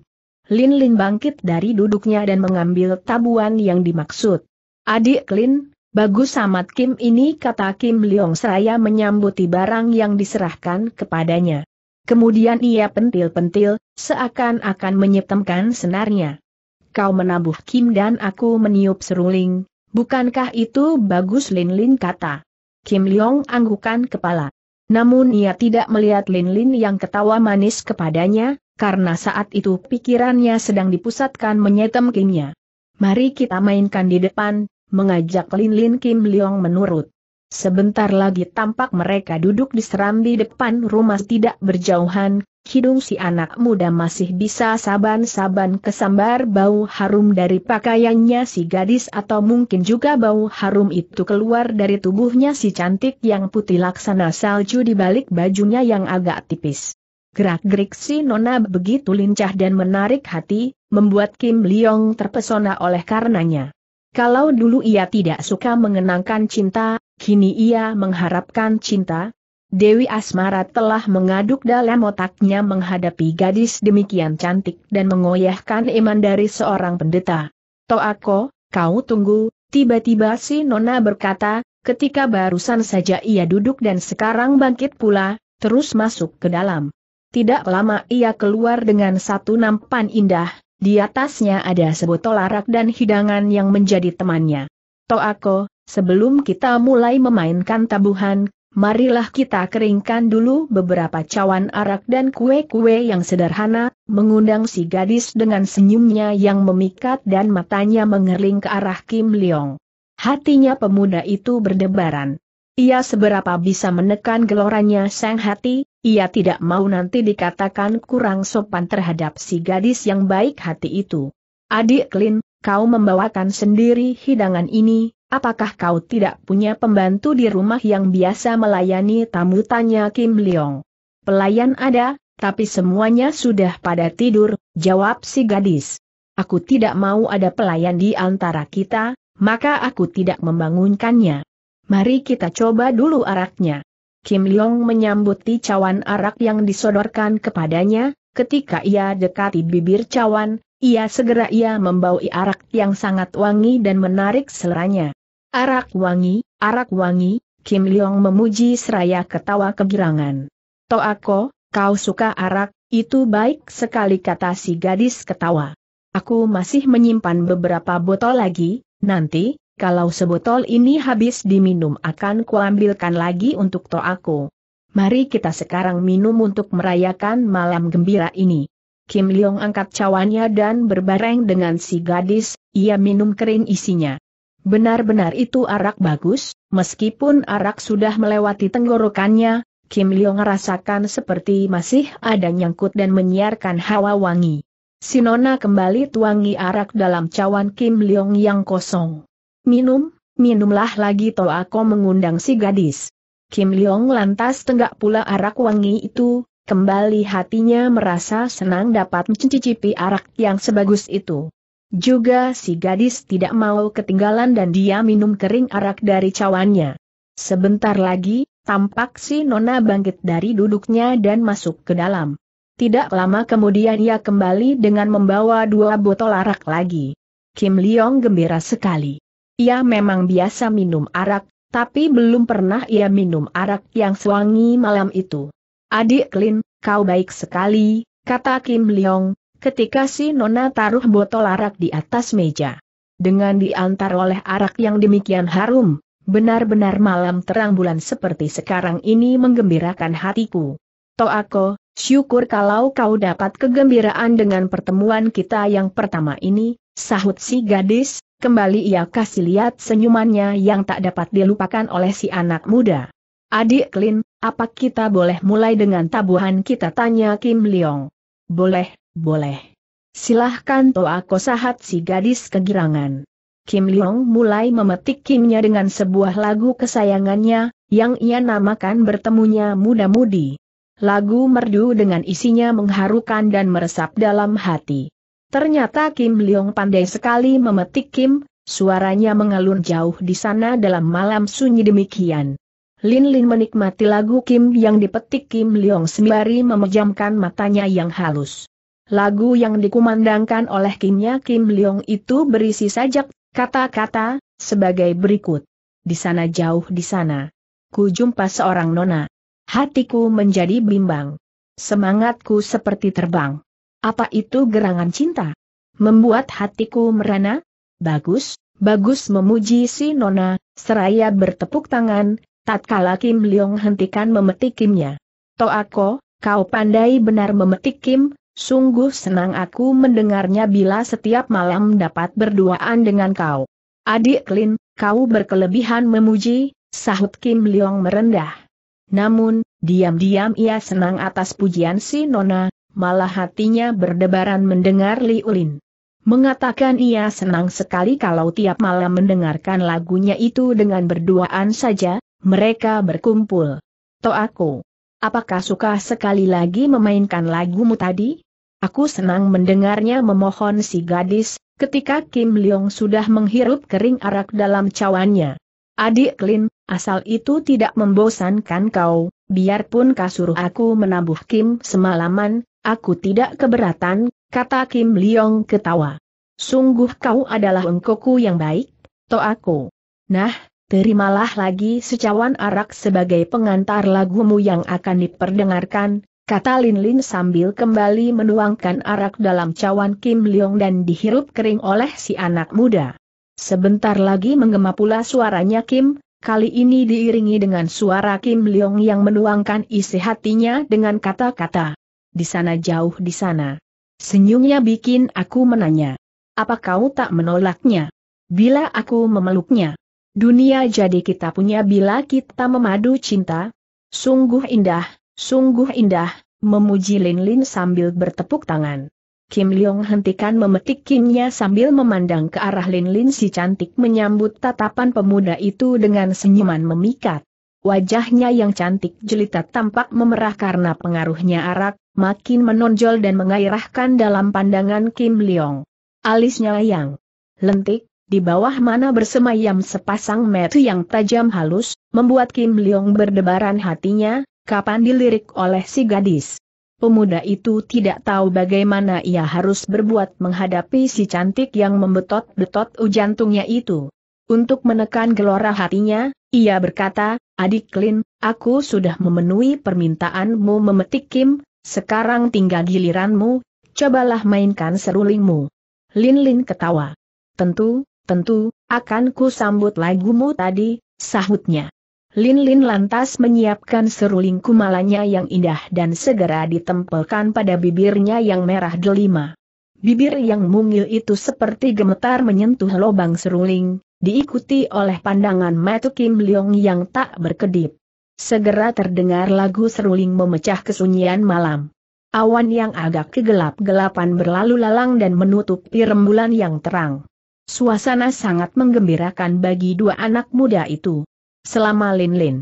Speaker 1: Lin Lin bangkit dari duduknya dan mengambil tabuan yang dimaksud. Adik Lin, Bagus amat Kim ini kata Kim Leong seraya menyambuti barang yang diserahkan kepadanya. Kemudian ia pentil-pentil, seakan-akan menyetemkan senarnya. Kau menabuh Kim dan aku meniup seruling, bukankah itu bagus Lin Lin kata. Kim Leong anggukan kepala. Namun ia tidak melihat Lin Lin yang ketawa manis kepadanya, karena saat itu pikirannya sedang dipusatkan menyetem Kimnya. Mari kita mainkan di depan, mengajak Lin Lin Kim Leong menurut. Sebentar lagi tampak mereka duduk di serambi depan rumah tidak berjauhan, hidung si anak muda masih bisa saban-saban kesambar bau harum dari pakaiannya si gadis atau mungkin juga bau harum itu keluar dari tubuhnya si cantik yang putih laksana salju di balik bajunya yang agak tipis. Gerak-gerik si nona begitu lincah dan menarik hati, membuat Kim Leong terpesona oleh karenanya. Kalau dulu ia tidak suka mengenangkan cinta, kini ia mengharapkan cinta. Dewi Asmara telah mengaduk dalam otaknya menghadapi gadis demikian cantik dan mengoyahkan iman dari seorang pendeta. Toako, kau tunggu, tiba-tiba si Nona berkata, ketika barusan saja ia duduk dan sekarang bangkit pula, terus masuk ke dalam. Tidak lama ia keluar dengan satu nampan indah, di atasnya ada sebotol arak dan hidangan yang menjadi temannya. Toako, sebelum kita mulai memainkan tabuhan, marilah kita keringkan dulu beberapa cawan arak dan kue-kue yang sederhana, mengundang si gadis dengan senyumnya yang memikat dan matanya mengering ke arah Kim Leong. Hatinya pemuda itu berdebaran. Ia seberapa bisa menekan geloranya sang hati, ia tidak mau nanti dikatakan kurang sopan terhadap si gadis yang baik hati itu. Adik Klin, kau membawakan sendiri hidangan ini, apakah kau tidak punya pembantu di rumah yang biasa melayani tamu tanya Kim Leong. Pelayan ada, tapi semuanya sudah pada tidur, jawab si gadis. Aku tidak mau ada pelayan di antara kita, maka aku tidak membangunkannya. Mari kita coba dulu araknya. Kim Leong menyambuti cawan arak yang disodorkan kepadanya, ketika ia dekati bibir cawan, ia segera ia membaui arak yang sangat wangi dan menarik seleranya. Arak wangi, arak wangi, Kim Leong memuji seraya ketawa kegirangan. Toako, kau suka arak, itu baik sekali kata si gadis ketawa. Aku masih menyimpan beberapa botol lagi, nanti, kalau sebotol ini habis diminum akan kuambilkan lagi untuk toaku. Mari kita sekarang minum untuk merayakan malam gembira ini. Kim Leong angkat cawannya dan berbareng dengan si gadis, ia minum kering isinya. Benar-benar itu arak bagus, meskipun arak sudah melewati tenggorokannya, Kim Leong rasakan seperti masih ada nyangkut dan menyiarkan hawa wangi. Sinona kembali tuangi arak dalam cawan Kim Leong yang kosong minum, minumlah lagi toh aku mengundang si gadis. Kim Leong lantas tenggak pula arak wangi itu, kembali hatinya merasa senang dapat mencicipi arak yang sebagus itu. Juga si gadis tidak mau ketinggalan dan dia minum kering arak dari cawannya. Sebentar lagi, tampak si Nona bangkit dari duduknya dan masuk ke dalam. Tidak lama kemudian ia kembali dengan membawa dua botol arak lagi. Kim Leong gembira sekali. Ia memang biasa minum arak, tapi belum pernah ia minum arak yang suangi malam itu. Adik Lin, kau baik sekali, kata Kim Leong, ketika si Nona taruh botol arak di atas meja. Dengan diantar oleh arak yang demikian harum, benar-benar malam terang bulan seperti sekarang ini menggembirakan hatiku. Toako, syukur kalau kau dapat kegembiraan dengan pertemuan kita yang pertama ini, sahut si gadis, Kembali ia kasih lihat senyumannya yang tak dapat dilupakan oleh si anak muda. Adik Klin, apa kita boleh mulai dengan tabuhan kita tanya Kim Leong? Boleh, boleh. Silahkan aku sahat si gadis kegirangan. Kim Leong mulai memetik kimnya dengan sebuah lagu kesayangannya, yang ia namakan bertemunya muda-mudi. Lagu merdu dengan isinya mengharukan dan meresap dalam hati. Ternyata Kim Leong pandai sekali memetik Kim, suaranya mengalun jauh di sana dalam malam sunyi demikian. Lin Lin menikmati lagu Kim yang dipetik Kim Leong sembari memejamkan matanya yang halus. Lagu yang dikumandangkan oleh Kimnya Kim Leong itu berisi sajak, kata-kata, sebagai berikut. Di sana jauh di sana. Ku jumpa seorang nona. Hatiku menjadi bimbang. Semangatku seperti terbang. Apa itu gerangan cinta? Membuat hatiku merana? Bagus, bagus memuji si Nona, seraya bertepuk tangan, tatkala Kim Leong hentikan memetik Kimnya. Toako, kau pandai benar memetik Kim, sungguh senang aku mendengarnya bila setiap malam dapat berduaan dengan kau. Adik Lin, kau berkelebihan memuji, sahut Kim Leong merendah. Namun, diam-diam ia senang atas pujian si Nona, malah hatinya berdebaran mendengar Ulin, Mengatakan ia senang sekali kalau tiap malam mendengarkan lagunya itu dengan berduaan saja, mereka berkumpul. To aku, apakah suka sekali lagi memainkan lagumu tadi? Aku senang mendengarnya memohon si gadis, ketika Kim Leong sudah menghirup kering arak dalam cawannya. Adik Lin, asal itu tidak membosankan kau, biarpun kasur aku menabuh Kim semalaman, aku tidak keberatan, kata Kim Liong ketawa. Sungguh kau adalah engkoku yang baik, aku. Nah, terimalah lagi secawan arak sebagai pengantar lagumu yang akan diperdengarkan, kata Lin Lin sambil kembali menuangkan arak dalam cawan Kim Liong dan dihirup kering oleh si anak muda. Sebentar lagi menggema pula suaranya Kim, kali ini diiringi dengan suara Kim Leong yang menuangkan isi hatinya dengan kata-kata. Di sana jauh di sana. Senyumnya bikin aku menanya. Apa kau tak menolaknya? Bila aku memeluknya. Dunia jadi kita punya bila kita memadu cinta. Sungguh indah, sungguh indah, memuji Lin Lin sambil bertepuk tangan. Kim Leong hentikan memetik kimnya sambil memandang ke arah Lin Lin si cantik menyambut tatapan pemuda itu dengan senyuman memikat. Wajahnya yang cantik jelita tampak memerah karena pengaruhnya arak, makin menonjol dan mengairahkan dalam pandangan Kim Leong. Alisnya yang lentik, di bawah mana bersemayam sepasang metu yang tajam halus, membuat Kim Leong berdebaran hatinya, kapan dilirik oleh si gadis pemuda itu tidak tahu bagaimana ia harus berbuat menghadapi si cantik yang membetot-betot ujantungnya itu. Untuk menekan gelora hatinya, ia berkata, Adik Klin, aku sudah memenuhi permintaanmu memetik Kim, sekarang tinggal giliranmu, cobalah mainkan serulingmu. Lin Lin ketawa. Tentu, tentu, akan ku sambut lagumu tadi, sahutnya. Lin Lin lantas menyiapkan seruling kumalanya yang indah dan segera ditempelkan pada bibirnya yang merah delima. Bibir yang mungil itu seperti gemetar menyentuh lubang seruling, diikuti oleh pandangan Matu Kim Leong yang tak berkedip. Segera terdengar lagu seruling memecah kesunyian malam. Awan yang agak kegelap-gelapan berlalu lalang dan menutupi rembulan yang terang. Suasana sangat menggembirakan bagi dua anak muda itu. Selama Lin Lin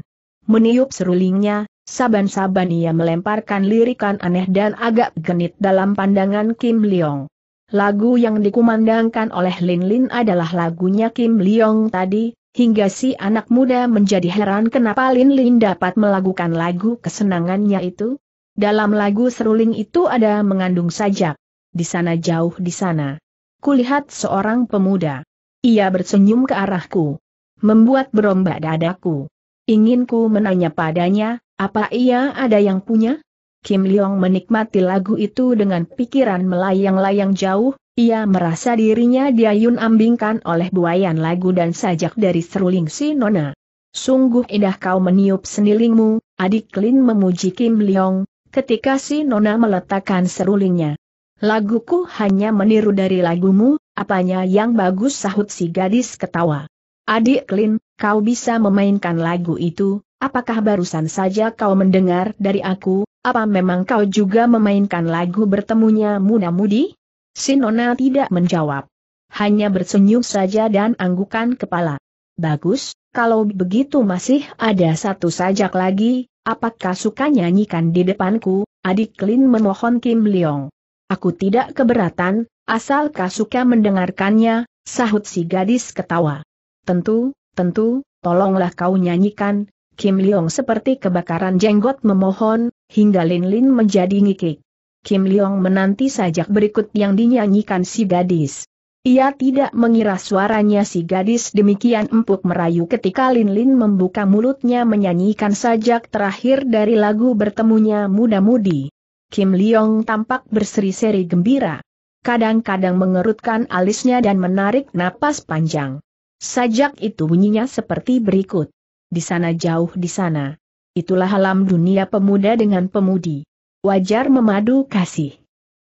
Speaker 1: meniup serulingnya, saban-saban ia melemparkan lirikan aneh dan agak genit dalam pandangan Kim Leong. Lagu yang dikumandangkan oleh Lin Lin adalah lagunya Kim Leong tadi, hingga si anak muda menjadi heran kenapa Lin Lin dapat melakukan lagu kesenangannya itu. Dalam lagu seruling itu ada mengandung sajak. Di sana jauh di sana. Kulihat seorang pemuda. Ia bersenyum ke arahku membuat berombak dadaku. inginku menanya padanya, apa ia ada yang punya? Kim Leong menikmati lagu itu dengan pikiran melayang-layang jauh, ia merasa dirinya diayun ambingkan oleh buayan lagu dan sajak dari seruling si Nona. Sungguh indah kau meniup senilingmu, adik Lin memuji Kim Leong, ketika si Nona meletakkan serulingnya. Laguku hanya meniru dari lagumu, apanya yang bagus sahut si gadis ketawa. Adik Klin, kau bisa memainkan lagu itu, apakah barusan saja kau mendengar dari aku, apa memang kau juga memainkan lagu bertemunya Muna Mudi? Sinona tidak menjawab. Hanya bersenyum saja dan anggukan kepala. Bagus, kalau begitu masih ada satu sajak lagi, apakah suka nyanyikan di depanku, adik Klin memohon Kim Leong. Aku tidak keberatan, asal kau suka mendengarkannya, sahut si gadis ketawa. Tentu, tentu, tolonglah kau nyanyikan, Kim Leong seperti kebakaran jenggot memohon, hingga Lin Lin menjadi ngikik. Kim Leong menanti sajak berikut yang dinyanyikan si gadis. Ia tidak mengira suaranya si gadis demikian empuk merayu ketika Lin Lin membuka mulutnya menyanyikan sajak terakhir dari lagu bertemunya muda-mudi. Kim Leong tampak berseri-seri gembira. Kadang-kadang mengerutkan alisnya dan menarik napas panjang. Sajak itu bunyinya seperti berikut. Di sana jauh di sana. Itulah alam dunia pemuda dengan pemudi. Wajar memadu kasih.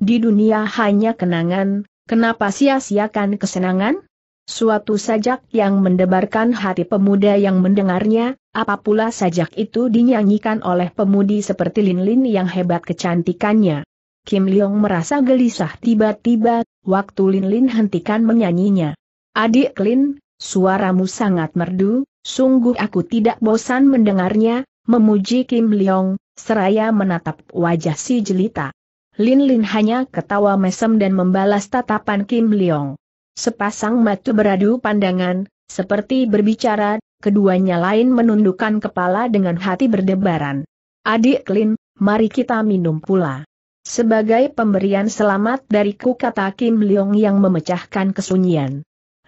Speaker 1: Di dunia hanya kenangan, kenapa sia-siakan kesenangan? Suatu sajak yang mendebarkan hati pemuda yang mendengarnya, apapula sajak itu dinyanyikan oleh pemudi seperti Lin-Lin yang hebat kecantikannya. Kim Leong merasa gelisah tiba-tiba, waktu Lin-Lin hentikan menyanyinya. Adik Lin, Suaramu sangat merdu, sungguh aku tidak bosan mendengarnya, memuji Kim Leong, seraya menatap wajah si jelita. Lin Lin hanya ketawa mesem dan membalas tatapan Kim Leong. Sepasang mata beradu pandangan, seperti berbicara, keduanya lain menundukkan kepala dengan hati berdebaran. Adik Lin, mari kita minum pula. Sebagai pemberian selamat dariku kata Kim Leong yang memecahkan kesunyian.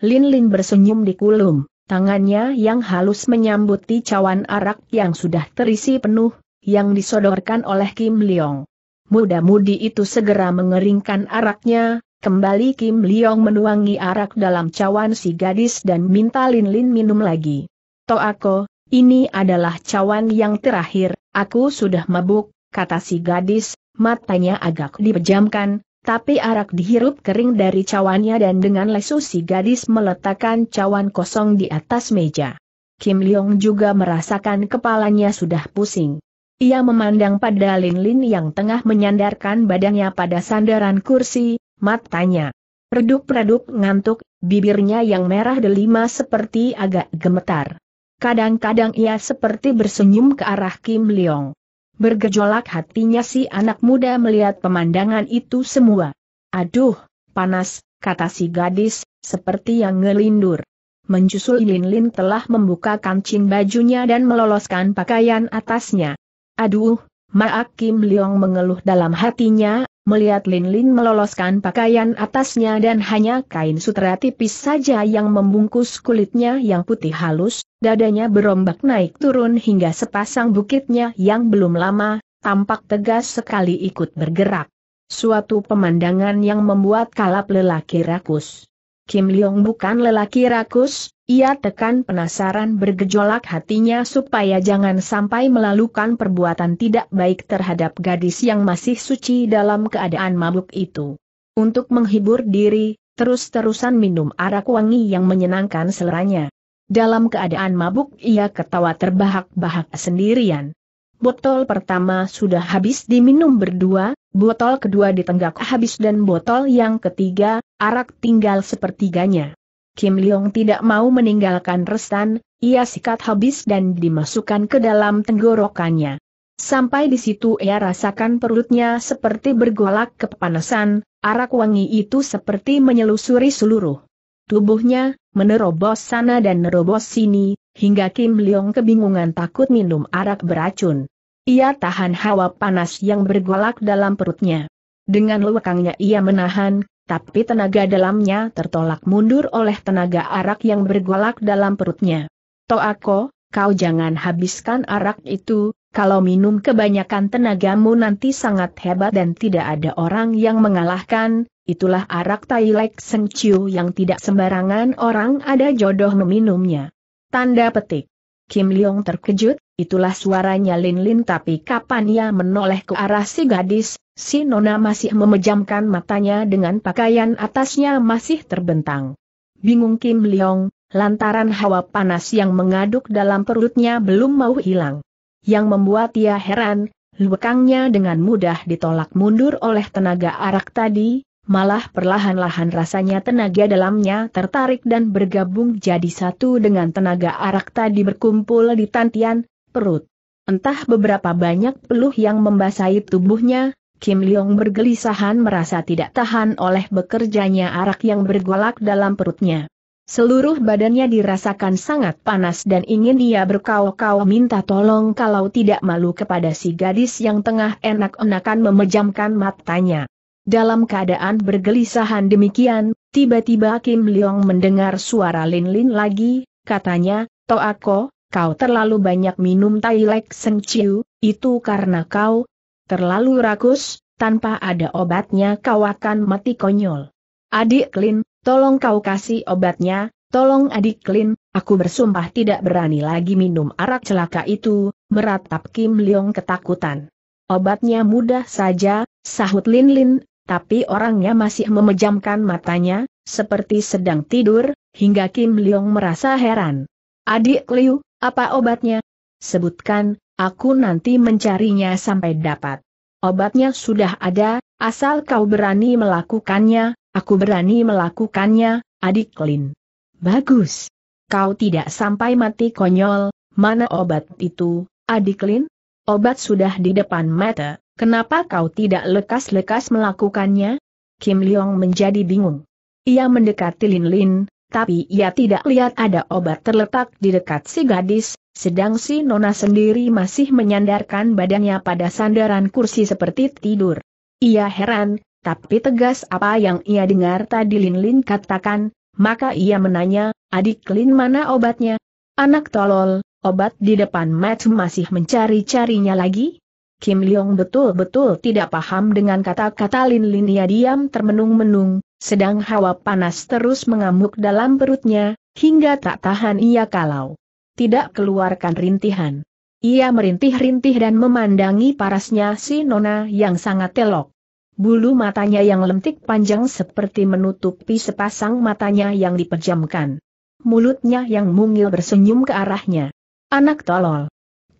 Speaker 1: Lin Lin bersenyum di kulum, tangannya yang halus menyambuti cawan arak yang sudah terisi penuh, yang disodorkan oleh Kim Leong. Muda-mudi itu segera mengeringkan araknya, kembali Kim Leong menuangi arak dalam cawan si gadis dan minta Lin Lin minum lagi. aku, ini adalah cawan yang terakhir, aku sudah mabuk, kata si gadis, matanya agak dipejamkan, tapi arak dihirup kering dari cawannya dan dengan lesu si gadis meletakkan cawan kosong di atas meja. Kim Leong juga merasakan kepalanya sudah pusing. Ia memandang pada Lin Lin yang tengah menyandarkan badannya pada sandaran kursi, matanya redup-redup ngantuk, bibirnya yang merah delima seperti agak gemetar. Kadang-kadang ia seperti bersenyum ke arah Kim Leong. Bergejolak hatinya si anak muda melihat pemandangan itu semua. Aduh, panas, kata si gadis, seperti yang ngelindur. Menjusul Lin-Lin telah membuka kancing bajunya dan meloloskan pakaian atasnya. Aduh, Maak Kim Leong mengeluh dalam hatinya, Melihat Lin Lin meloloskan pakaian atasnya dan hanya kain sutra tipis saja yang membungkus kulitnya yang putih halus, dadanya berombak naik turun hingga sepasang bukitnya yang belum lama, tampak tegas sekali ikut bergerak. Suatu pemandangan yang membuat kalap lelaki rakus. Kim Leong bukan lelaki rakus, ia tekan penasaran bergejolak hatinya supaya jangan sampai melalukan perbuatan tidak baik terhadap gadis yang masih suci dalam keadaan mabuk itu. Untuk menghibur diri, terus-terusan minum arak wangi yang menyenangkan seleranya. Dalam keadaan mabuk ia ketawa terbahak-bahak sendirian. Botol pertama sudah habis diminum berdua, botol kedua ditenggak habis dan botol yang ketiga, arak tinggal sepertiganya. Kim Leong tidak mau meninggalkan restan, ia sikat habis dan dimasukkan ke dalam tenggorokannya. Sampai di situ ia rasakan perutnya seperti bergolak kepanasan, arak wangi itu seperti menyelusuri seluruh tubuhnya, menerobos sana dan nerobos sini, hingga Kim Leong kebingungan takut minum arak beracun. Ia tahan hawa panas yang bergolak dalam perutnya. Dengan lewekangnya ia menahan, tapi tenaga dalamnya tertolak mundur oleh tenaga arak yang bergolak dalam perutnya. Toako, kau jangan habiskan arak itu, kalau minum kebanyakan tenagamu nanti sangat hebat dan tidak ada orang yang mengalahkan, itulah arak tai lek sengciu yang tidak sembarangan orang ada jodoh meminumnya. Tanda petik. Kim Leong terkejut, itulah suaranya Lin Lin tapi kapan ia menoleh ke arah si gadis, si Nona masih memejamkan matanya dengan pakaian atasnya masih terbentang. Bingung Kim Leong, lantaran hawa panas yang mengaduk dalam perutnya belum mau hilang. Yang membuat ia heran, lukangnya dengan mudah ditolak mundur oleh tenaga arak tadi, malah perlahan-lahan rasanya tenaga dalamnya tertarik dan bergabung jadi satu dengan tenaga arak tadi berkumpul di tantian, perut. Entah beberapa banyak peluh yang membasahi tubuhnya, Kim Leong bergelisahan merasa tidak tahan oleh bekerjanya arak yang bergolak dalam perutnya. Seluruh badannya dirasakan sangat panas dan ingin dia berkau-kau minta tolong kalau tidak malu kepada si gadis yang tengah enak-enakan memejamkan matanya. Dalam keadaan bergelisahan demikian, tiba-tiba Kim Leong mendengar suara Lin Lin lagi, katanya, Toako, kau terlalu banyak minum tai lek seng Chiu, itu karena kau terlalu rakus, tanpa ada obatnya kau akan mati konyol. Adik Lin, tolong kau kasih obatnya, tolong adik Lin, aku bersumpah tidak berani lagi minum arak celaka itu, meratap Kim Leong ketakutan. Obatnya mudah saja, sahut Lin Lin, tapi orangnya masih memejamkan matanya, seperti sedang tidur, hingga Kim Leong merasa heran. Adik Liu, apa obatnya? Sebutkan, aku nanti mencarinya sampai dapat. Obatnya sudah ada, asal kau berani melakukannya, aku berani melakukannya, adik Lin. Bagus. Kau tidak sampai mati konyol, mana obat itu, adik Lin? Obat sudah di depan mata. Kenapa kau tidak lekas-lekas melakukannya? Kim Leong menjadi bingung. Ia mendekati Lin Lin, tapi ia tidak lihat ada obat terletak di dekat si gadis, sedang si nona sendiri masih menyandarkan badannya pada sandaran kursi seperti tidur. Ia heran, tapi tegas apa yang ia dengar tadi Lin Lin katakan, maka ia menanya, adik Lin mana obatnya? Anak tolol, obat di depan Matt masih mencari-carinya lagi? Kim Leong betul-betul tidak paham dengan kata-kata Lin Lin ia diam termenung-menung, sedang hawa panas terus mengamuk dalam perutnya, hingga tak tahan ia kalau tidak keluarkan rintihan. Ia merintih-rintih dan memandangi parasnya si Nona yang sangat telok. Bulu matanya yang lentik panjang seperti menutupi sepasang matanya yang diperjamkan. Mulutnya yang mungil bersenyum ke arahnya. Anak tolol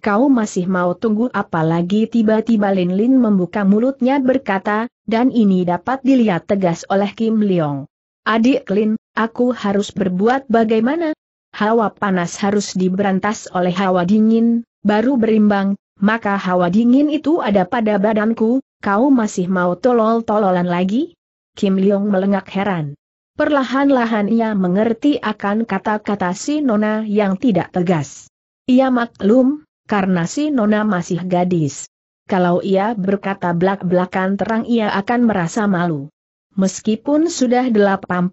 Speaker 1: kau masih mau tunggu apalagi tiba-tiba Lin Lin membuka mulutnya berkata, dan ini dapat dilihat tegas oleh Kim Leong. Adik Lin, aku harus berbuat bagaimana? Hawa panas harus diberantas oleh hawa dingin, baru berimbang, maka hawa dingin itu ada pada badanku, kau masih mau tolol-tololan lagi? Kim Leong melengak heran. Perlahan-lahan ia mengerti akan kata-kata si Nona yang tidak tegas. Ia maklum, karena si Nona masih gadis. Kalau ia berkata belak-belakan terang ia akan merasa malu. Meskipun sudah 80%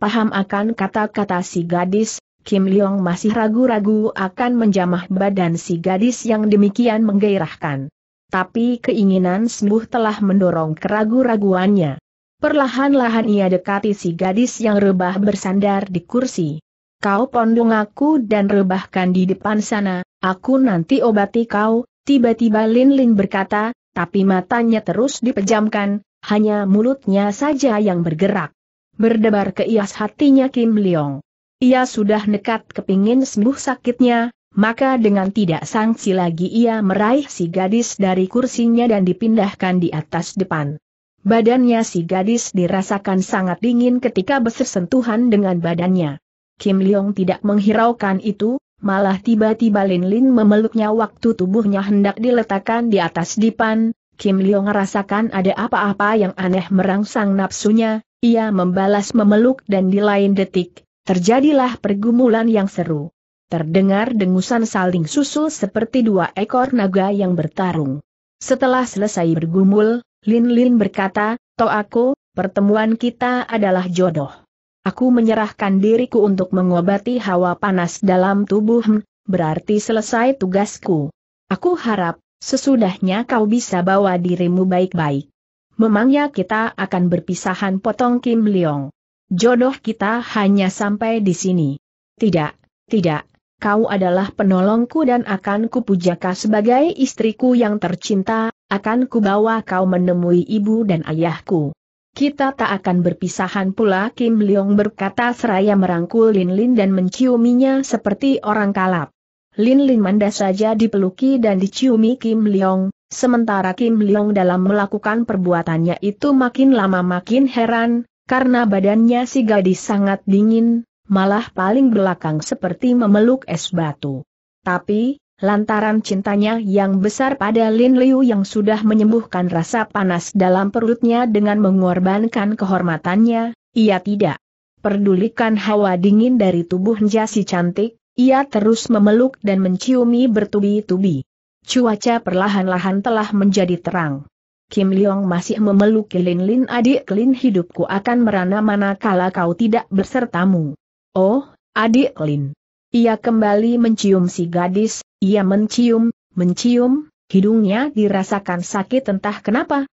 Speaker 1: paham akan kata-kata si gadis, Kim Leong masih ragu-ragu akan menjamah badan si gadis yang demikian menggairahkan. Tapi keinginan sembuh telah mendorong keragu-raguannya. Perlahan-lahan ia dekati si gadis yang rebah bersandar di kursi. Kau pondong aku dan rebahkan di depan sana, Aku nanti obati kau, tiba-tiba Lin Lin berkata, tapi matanya terus dipejamkan, hanya mulutnya saja yang bergerak. Berdebar keias hatinya Kim Leong. Ia sudah nekat kepingin sembuh sakitnya, maka dengan tidak sangsi lagi ia meraih si gadis dari kursinya dan dipindahkan di atas depan. Badannya si gadis dirasakan sangat dingin ketika bersentuhan dengan badannya. Kim Leong tidak menghiraukan itu, Malah tiba-tiba Lin Lin memeluknya waktu tubuhnya hendak diletakkan di atas dipan, Kim Leo merasakan ada apa-apa yang aneh merangsang nafsunya, ia membalas memeluk dan di lain detik, terjadilah pergumulan yang seru. Terdengar dengusan saling susul seperti dua ekor naga yang bertarung. Setelah selesai bergumul, Lin Lin berkata, "To aku, pertemuan kita adalah jodoh. Aku menyerahkan diriku untuk mengobati hawa panas dalam tubuh, berarti selesai tugasku. Aku harap, sesudahnya kau bisa bawa dirimu baik-baik. Memangnya kita akan berpisahan potong Kim Leong. Jodoh kita hanya sampai di sini. Tidak, tidak, kau adalah penolongku dan akan kupujaka sebagai istriku yang tercinta, akan kubawa kau menemui ibu dan ayahku. Kita tak akan berpisahan pula Kim Leong berkata seraya merangkul Lin Lin dan menciuminya seperti orang kalap. Lin Lin manda saja dipeluki dan diciumi Kim Leong, sementara Kim Leong dalam melakukan perbuatannya itu makin lama makin heran, karena badannya si gadis sangat dingin, malah paling belakang seperti memeluk es batu. Tapi, lantaran cintanya yang besar pada Lin Liu yang sudah menyembuhkan rasa panas dalam perutnya dengan mengorbankan kehormatannya, ia tidak pedulikan hawa dingin dari tubuh si cantik, ia terus memeluk dan menciumi bertubi-tubi. Cuaca perlahan-lahan telah menjadi terang. Kim Leong masih memeluk Lin Lin adik Lin hidupku akan merana manakala kau tidak bersertamu. Oh, adik Lin. Ia kembali mencium si gadis, ia mencium, mencium, hidungnya dirasakan sakit entah kenapa.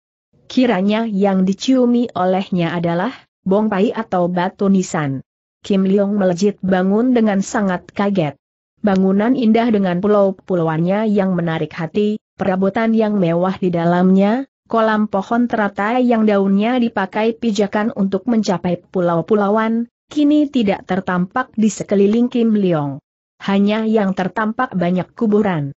Speaker 1: Kiranya yang diciumi olehnya adalah bongpai atau batu nisan. Kim Leong melejit bangun dengan sangat kaget. Bangunan indah dengan pulau-pulauannya yang menarik hati, perabotan yang mewah di dalamnya, kolam pohon teratai yang daunnya dipakai pijakan untuk mencapai pulau-pulauan, kini tidak tertampak di sekeliling Kim Leong. Hanya yang tertampak banyak kuburan.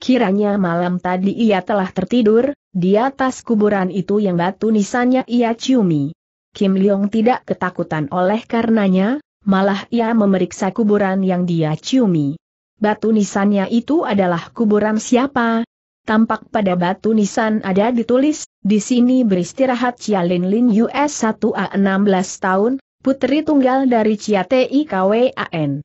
Speaker 1: Kiranya malam tadi ia telah tertidur, di atas kuburan itu yang batu nisannya ia ciumi. Kim Leong tidak ketakutan oleh karenanya, malah ia memeriksa kuburan yang dia ciumi. Batu nisannya itu adalah kuburan siapa? Tampak pada batu nisan ada ditulis, di sini beristirahat Cialin Lin US 1A 16 tahun, putri tunggal dari Ciatei Tikwan.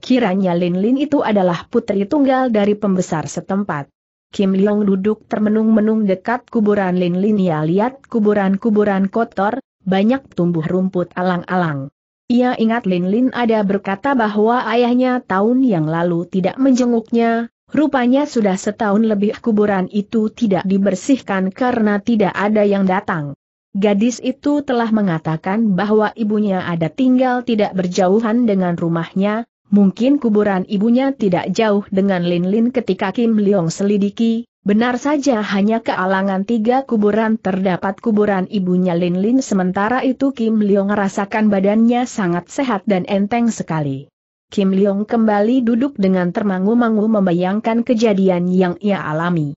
Speaker 1: Kiranya Lin Lin itu adalah putri tunggal dari pembesar setempat. Kim Leong duduk termenung-menung dekat kuburan Lin Lin ia lihat kuburan-kuburan kotor, banyak tumbuh rumput alang-alang. Ia ingat Lin Lin ada berkata bahwa ayahnya tahun yang lalu tidak menjenguknya, rupanya sudah setahun lebih kuburan itu tidak dibersihkan karena tidak ada yang datang. Gadis itu telah mengatakan bahwa ibunya ada tinggal tidak berjauhan dengan rumahnya, mungkin kuburan ibunya tidak jauh dengan Lin-Lin ketika Kim Leong selidiki, benar saja hanya kealangan tiga kuburan terdapat kuburan ibunya Lin-Lin sementara itu Kim Leong merasakan badannya sangat sehat dan enteng sekali. Kim Leong kembali duduk dengan termangu-mangu membayangkan kejadian yang ia alami.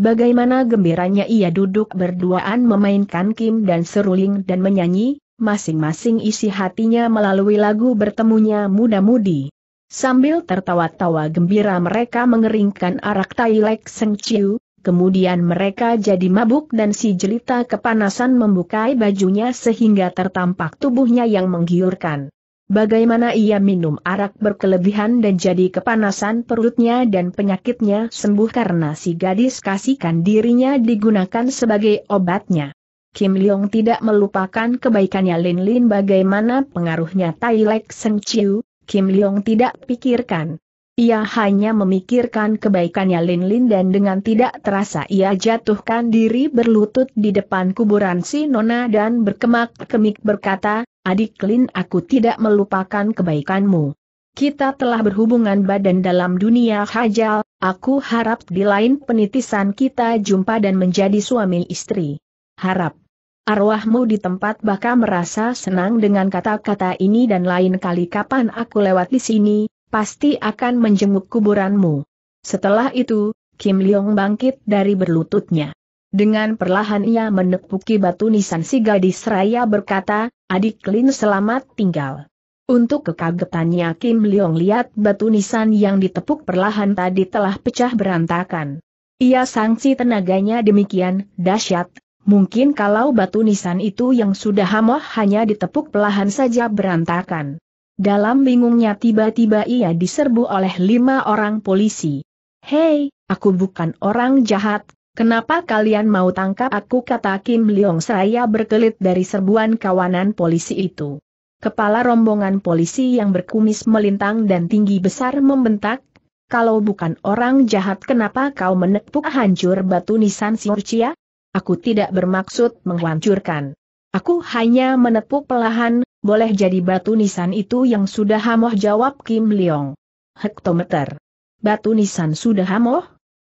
Speaker 1: Bagaimana gembiranya ia duduk berduaan memainkan Kim dan Seruling dan menyanyi, masing-masing isi hatinya melalui lagu bertemunya muda-mudi. Sambil tertawa-tawa gembira mereka mengeringkan arak tai Lek Seng Chiu, kemudian mereka jadi mabuk dan si jelita kepanasan membukai bajunya sehingga tertampak tubuhnya yang menggiurkan. Bagaimana ia minum arak berkelebihan dan jadi kepanasan perutnya dan penyakitnya sembuh karena si gadis kasihkan dirinya digunakan sebagai obatnya. Kim Leong tidak melupakan kebaikannya Lin Lin bagaimana pengaruhnya Tai Lek Seng Chiu, Kim Leong tidak pikirkan, ia hanya memikirkan kebaikannya Lin Lin dan dengan tidak terasa ia jatuhkan diri berlutut di depan kuburan si Nona dan berkemak-kemik berkata, Adik Lin aku tidak melupakan kebaikanmu. Kita telah berhubungan badan dalam dunia hajal, aku harap di lain penitisan kita jumpa dan menjadi suami istri. Harap. Arwahmu di tempat bakal merasa senang dengan kata-kata ini dan lain kali kapan aku lewat di sini, pasti akan menjenguk kuburanmu. Setelah itu, Kim Leong bangkit dari berlututnya. Dengan perlahan ia menepuki batu nisan si gadis raya berkata, adik Lin selamat tinggal. Untuk kekagetannya Kim Leong lihat batu nisan yang ditepuk perlahan tadi telah pecah berantakan. Ia sangsi tenaganya demikian, dahsyat. Mungkin kalau batu nisan itu yang sudah hamoh hanya ditepuk perlahan saja berantakan. Dalam bingungnya tiba-tiba ia diserbu oleh lima orang polisi. Hei, aku bukan orang jahat, kenapa kalian mau tangkap aku kata Kim Leong seraya berkelit dari serbuan kawanan polisi itu. Kepala rombongan polisi yang berkumis melintang dan tinggi besar membentak, kalau bukan orang jahat kenapa kau menepuk hancur batu nisan Si Siorcia? Aku tidak bermaksud menghancurkan. Aku hanya menepuk pelahan, boleh jadi batu nisan itu yang sudah hamoh jawab Kim Leong. Hektometer. Batu nisan sudah hamoh?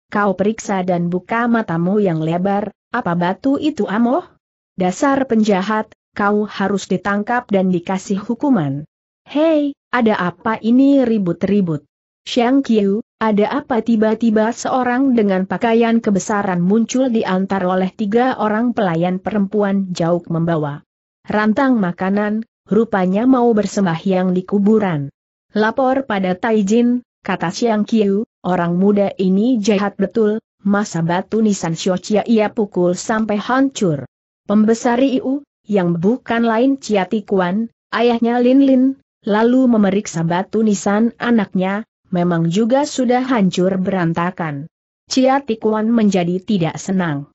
Speaker 1: Kau periksa dan buka matamu yang lebar, apa batu itu amoh? Dasar penjahat, kau harus ditangkap dan dikasih hukuman. Hei, ada apa ini ribut-ribut? Xiang Qiu, ada apa tiba-tiba seorang dengan pakaian kebesaran muncul diantar oleh tiga orang pelayan perempuan jauh membawa rantang makanan, rupanya mau bersembahyang di kuburan. Lapor pada Taijin, kata Xiang Qiu, orang muda ini jahat betul, masa batu nisan Xiochia ia pukul sampai hancur. Pembesar Iu, yang bukan lain Chia Tikuan, ayahnya Lin Lin, lalu memeriksa batu nisan anaknya, memang juga sudah hancur berantakan. Chia Tikuan menjadi tidak senang.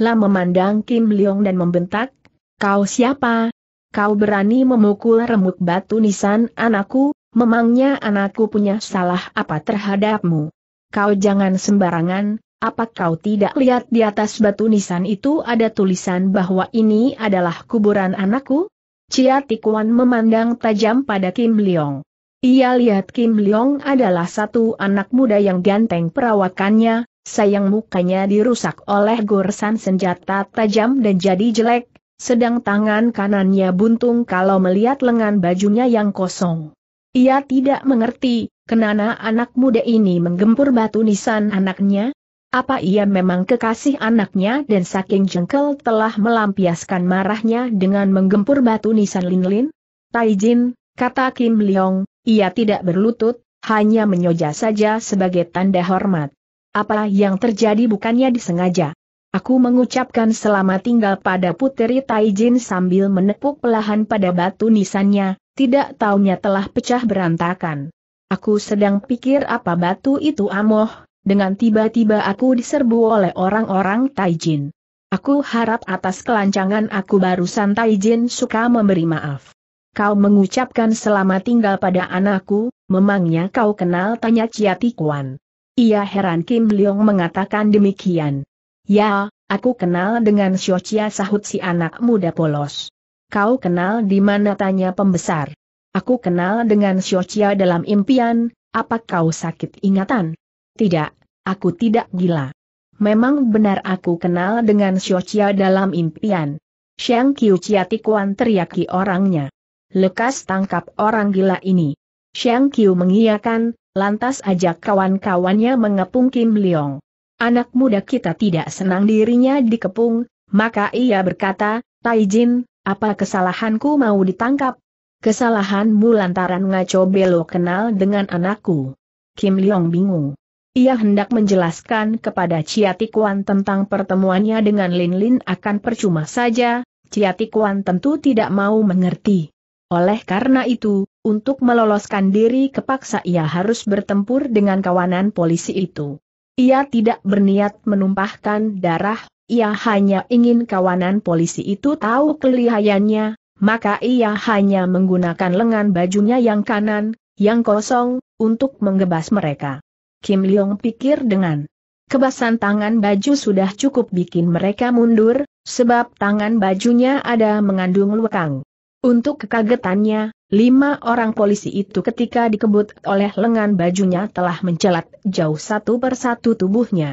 Speaker 1: Lah memandang Kim Leong dan membentak, kau siapa, Kau berani memukul remuk batu nisan anakku, memangnya anakku punya salah apa terhadapmu? Kau jangan sembarangan, apa kau tidak lihat di atas batu nisan itu ada tulisan bahwa ini adalah kuburan anakku? Cia Tikuan memandang tajam pada Kim Leong. Ia lihat Kim Leong adalah satu anak muda yang ganteng perawakannya, sayang mukanya dirusak oleh goresan senjata tajam dan jadi jelek, sedang tangan kanannya buntung kalau melihat lengan bajunya yang kosong. Ia tidak mengerti, kenana anak muda ini menggempur batu nisan anaknya? Apa ia memang kekasih anaknya dan saking jengkel telah melampiaskan marahnya dengan menggempur batu nisan Linlin? Taijin, kata Kim Leong, ia tidak berlutut, hanya menyoja saja sebagai tanda hormat. Apa yang terjadi bukannya disengaja. Aku mengucapkan selamat tinggal pada puteri Taijin sambil menepuk pelahan pada batu nisannya, tidak taunya telah pecah berantakan. Aku sedang pikir apa batu itu amoh, dengan tiba-tiba aku diserbu oleh orang-orang Taijin. Aku harap atas kelancangan aku barusan Taijin suka memberi maaf. Kau mengucapkan selamat tinggal pada anakku, memangnya kau kenal tanya Ciatikuan? Ia heran Kim Leong mengatakan demikian. Ya, aku kenal dengan Siocia sahut si anak muda polos. Kau kenal di mana tanya pembesar. Aku kenal dengan Siocia dalam impian, apa kau sakit ingatan? Tidak, aku tidak gila. Memang benar aku kenal dengan Siocia dalam impian. Shang Qiu Tikuan teriaki orangnya. Lekas tangkap orang gila ini. Shang Qiu mengiyakan, lantas ajak kawan-kawannya mengepung Kim Leong anak muda kita tidak senang dirinya dikepung, maka ia berkata, Taijin, apa kesalahanku mau ditangkap? Kesalahanmu lantaran ngaco belo kenal dengan anakku. Kim Leong bingung. Ia hendak menjelaskan kepada Chia Tikuan tentang pertemuannya dengan Lin Lin akan percuma saja, Chia Tikuan tentu tidak mau mengerti. Oleh karena itu, untuk meloloskan diri kepaksa ia harus bertempur dengan kawanan polisi itu. Ia tidak berniat menumpahkan darah, ia hanya ingin kawanan polisi itu tahu kelihayannya, maka ia hanya menggunakan lengan bajunya yang kanan, yang kosong, untuk menggebas mereka. Kim Leong pikir dengan kebasan tangan baju sudah cukup bikin mereka mundur, sebab tangan bajunya ada mengandung lukang. Untuk kekagetannya, lima orang polisi itu ketika dikebut oleh lengan bajunya telah mencelat jauh satu persatu tubuhnya.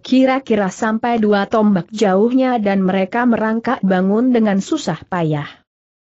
Speaker 1: Kira-kira sampai dua tombak jauhnya dan mereka merangkak bangun dengan susah payah.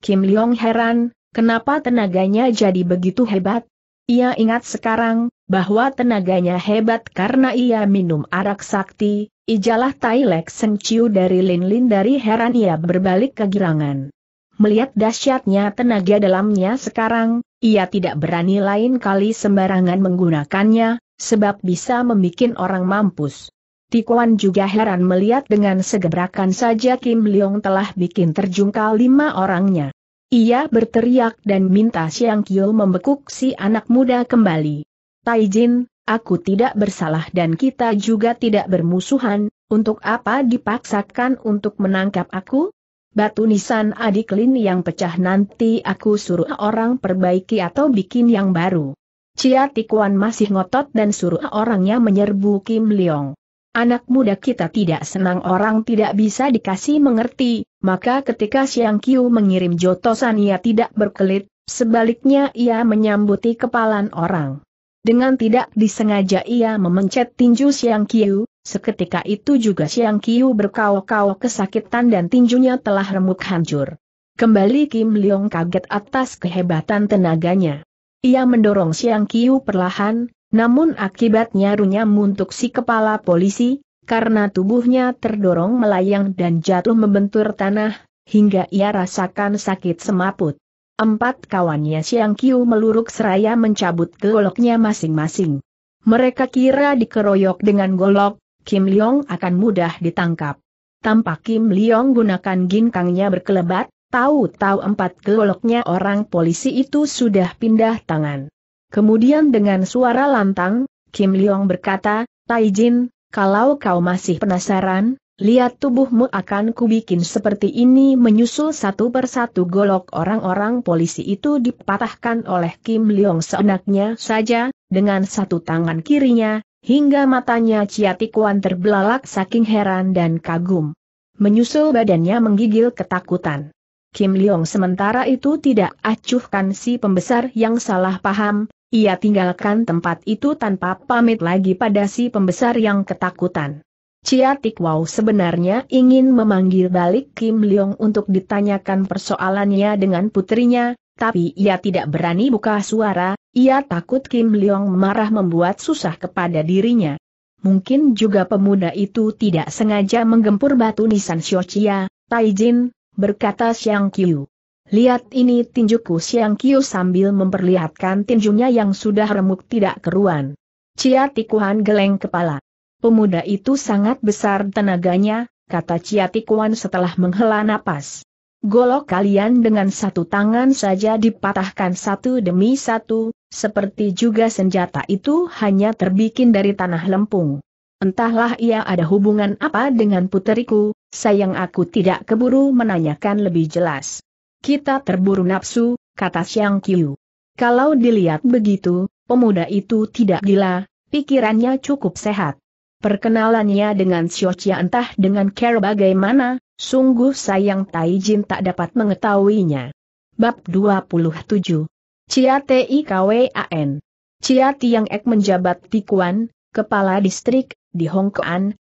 Speaker 1: Kim Leong heran, kenapa tenaganya jadi begitu hebat? Ia ingat sekarang, bahwa tenaganya hebat karena ia minum arak sakti, ijalah Tai Lek Seng dari Lin Lin dari heran ia berbalik kegirangan. Melihat dahsyatnya tenaga dalamnya sekarang, ia tidak berani lain kali sembarangan menggunakannya, sebab bisa membuat orang mampus. Tikuan juga heran melihat dengan segebrakan saja Kim Leong telah bikin terjungkal lima orangnya. Ia berteriak dan minta Siang Kyo membekuk si anak muda kembali. Taijin, aku tidak bersalah dan kita juga tidak bermusuhan, untuk apa dipaksakan untuk menangkap aku? Batu nisan adik Lin yang pecah nanti aku suruh orang perbaiki atau bikin yang baru. Cia Tikuan masih ngotot dan suruh orangnya menyerbu Kim Leong. Anak muda kita tidak senang orang tidak bisa dikasih mengerti, maka ketika Siang Kiu mengirim jotosan ia tidak berkelit, sebaliknya ia menyambuti kepalan orang. Dengan tidak disengaja ia memencet tinju Siang Kiu, seketika itu juga Siang Kiu berkaok-kaok kesakitan dan tinjunya telah remuk hancur. Kembali Kim Leong kaget atas kehebatan tenaganya. Ia mendorong Siang Kiu perlahan, namun akibatnya runya muntuk si kepala polisi, karena tubuhnya terdorong melayang dan jatuh membentur tanah, hingga ia rasakan sakit semaput. Empat kawannya Siang Kiu meluruk seraya mencabut goloknya masing-masing. Mereka kira dikeroyok dengan golok, Kim Leong akan mudah ditangkap. Tampak Kim Leong gunakan ginkangnya berkelebat, tahu-tahu empat goloknya orang polisi itu sudah pindah tangan. Kemudian dengan suara lantang, Kim Leong berkata, Taijin, kalau kau masih penasaran, lihat tubuhmu akan kubikin seperti ini menyusul satu persatu golok orang-orang polisi itu dipatahkan oleh Kim Leong seenaknya saja, dengan satu tangan kirinya, hingga matanya Ciatikuan terbelalak saking heran dan kagum. Menyusul badannya menggigil ketakutan. Kim Leong sementara itu tidak acuhkan si pembesar yang salah paham, ia tinggalkan tempat itu tanpa pamit lagi pada si pembesar yang ketakutan. Chia Tik Wau sebenarnya ingin memanggil balik Kim Leong untuk ditanyakan persoalannya dengan putrinya, tapi ia tidak berani buka suara, ia takut Kim Leong marah membuat susah kepada dirinya. Mungkin juga pemuda itu tidak sengaja menggempur batu nisan Tai Taijin, berkata Xiang Qiu. Lihat ini tinjuku Xiang Qiu sambil memperlihatkan tinjunya yang sudah remuk tidak keruan. Cia Tikuhan geleng kepala. Pemuda itu sangat besar tenaganya, kata Ciatikuan setelah menghela napas. Golok kalian dengan satu tangan saja dipatahkan satu demi satu, seperti juga senjata itu hanya terbikin dari tanah lempung. Entahlah ia ada hubungan apa dengan puteriku, sayang aku tidak keburu menanyakan lebih jelas. Kita terburu nafsu, kata Xiang Qiu. Kalau dilihat begitu, pemuda itu tidak gila, pikirannya cukup sehat. Perkenalannya dengan Xiochia entah dengan care bagaimana, sungguh sayang Taijin tak dapat mengetahuinya. Bab 27 Cia TIKWAN Ciati yang Ek menjabat Tikuan, Kepala Distrik, di Kong,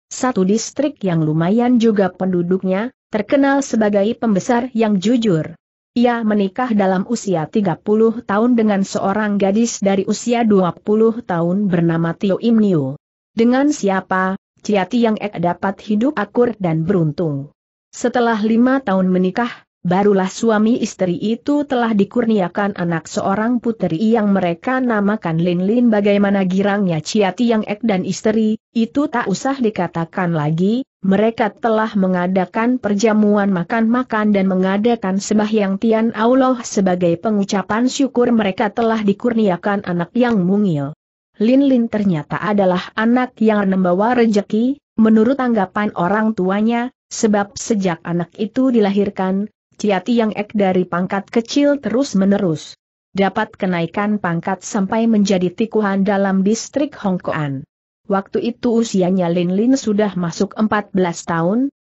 Speaker 1: satu distrik yang lumayan juga penduduknya, terkenal sebagai pembesar yang jujur. Ia menikah dalam usia 30 tahun dengan seorang gadis dari usia 20 tahun bernama Tio Im dengan siapa, Ciati yang Ek dapat hidup akur dan beruntung. Setelah lima tahun menikah, barulah suami istri itu telah dikurniakan anak seorang puteri yang mereka namakan Lin Lin bagaimana girangnya Ciati yang Ek dan istri, itu tak usah dikatakan lagi, mereka telah mengadakan perjamuan makan-makan dan mengadakan sembahyang Tian Allah sebagai pengucapan syukur mereka telah dikurniakan anak yang mungil. Lin Lin ternyata adalah anak yang membawa rejeki, menurut anggapan orang tuanya, sebab sejak anak itu dilahirkan, Cia yang Ek dari pangkat kecil terus-menerus dapat kenaikan pangkat sampai menjadi tikuhan dalam distrik Hongkoan. Waktu itu usianya Lin Lin sudah masuk 14 tahun.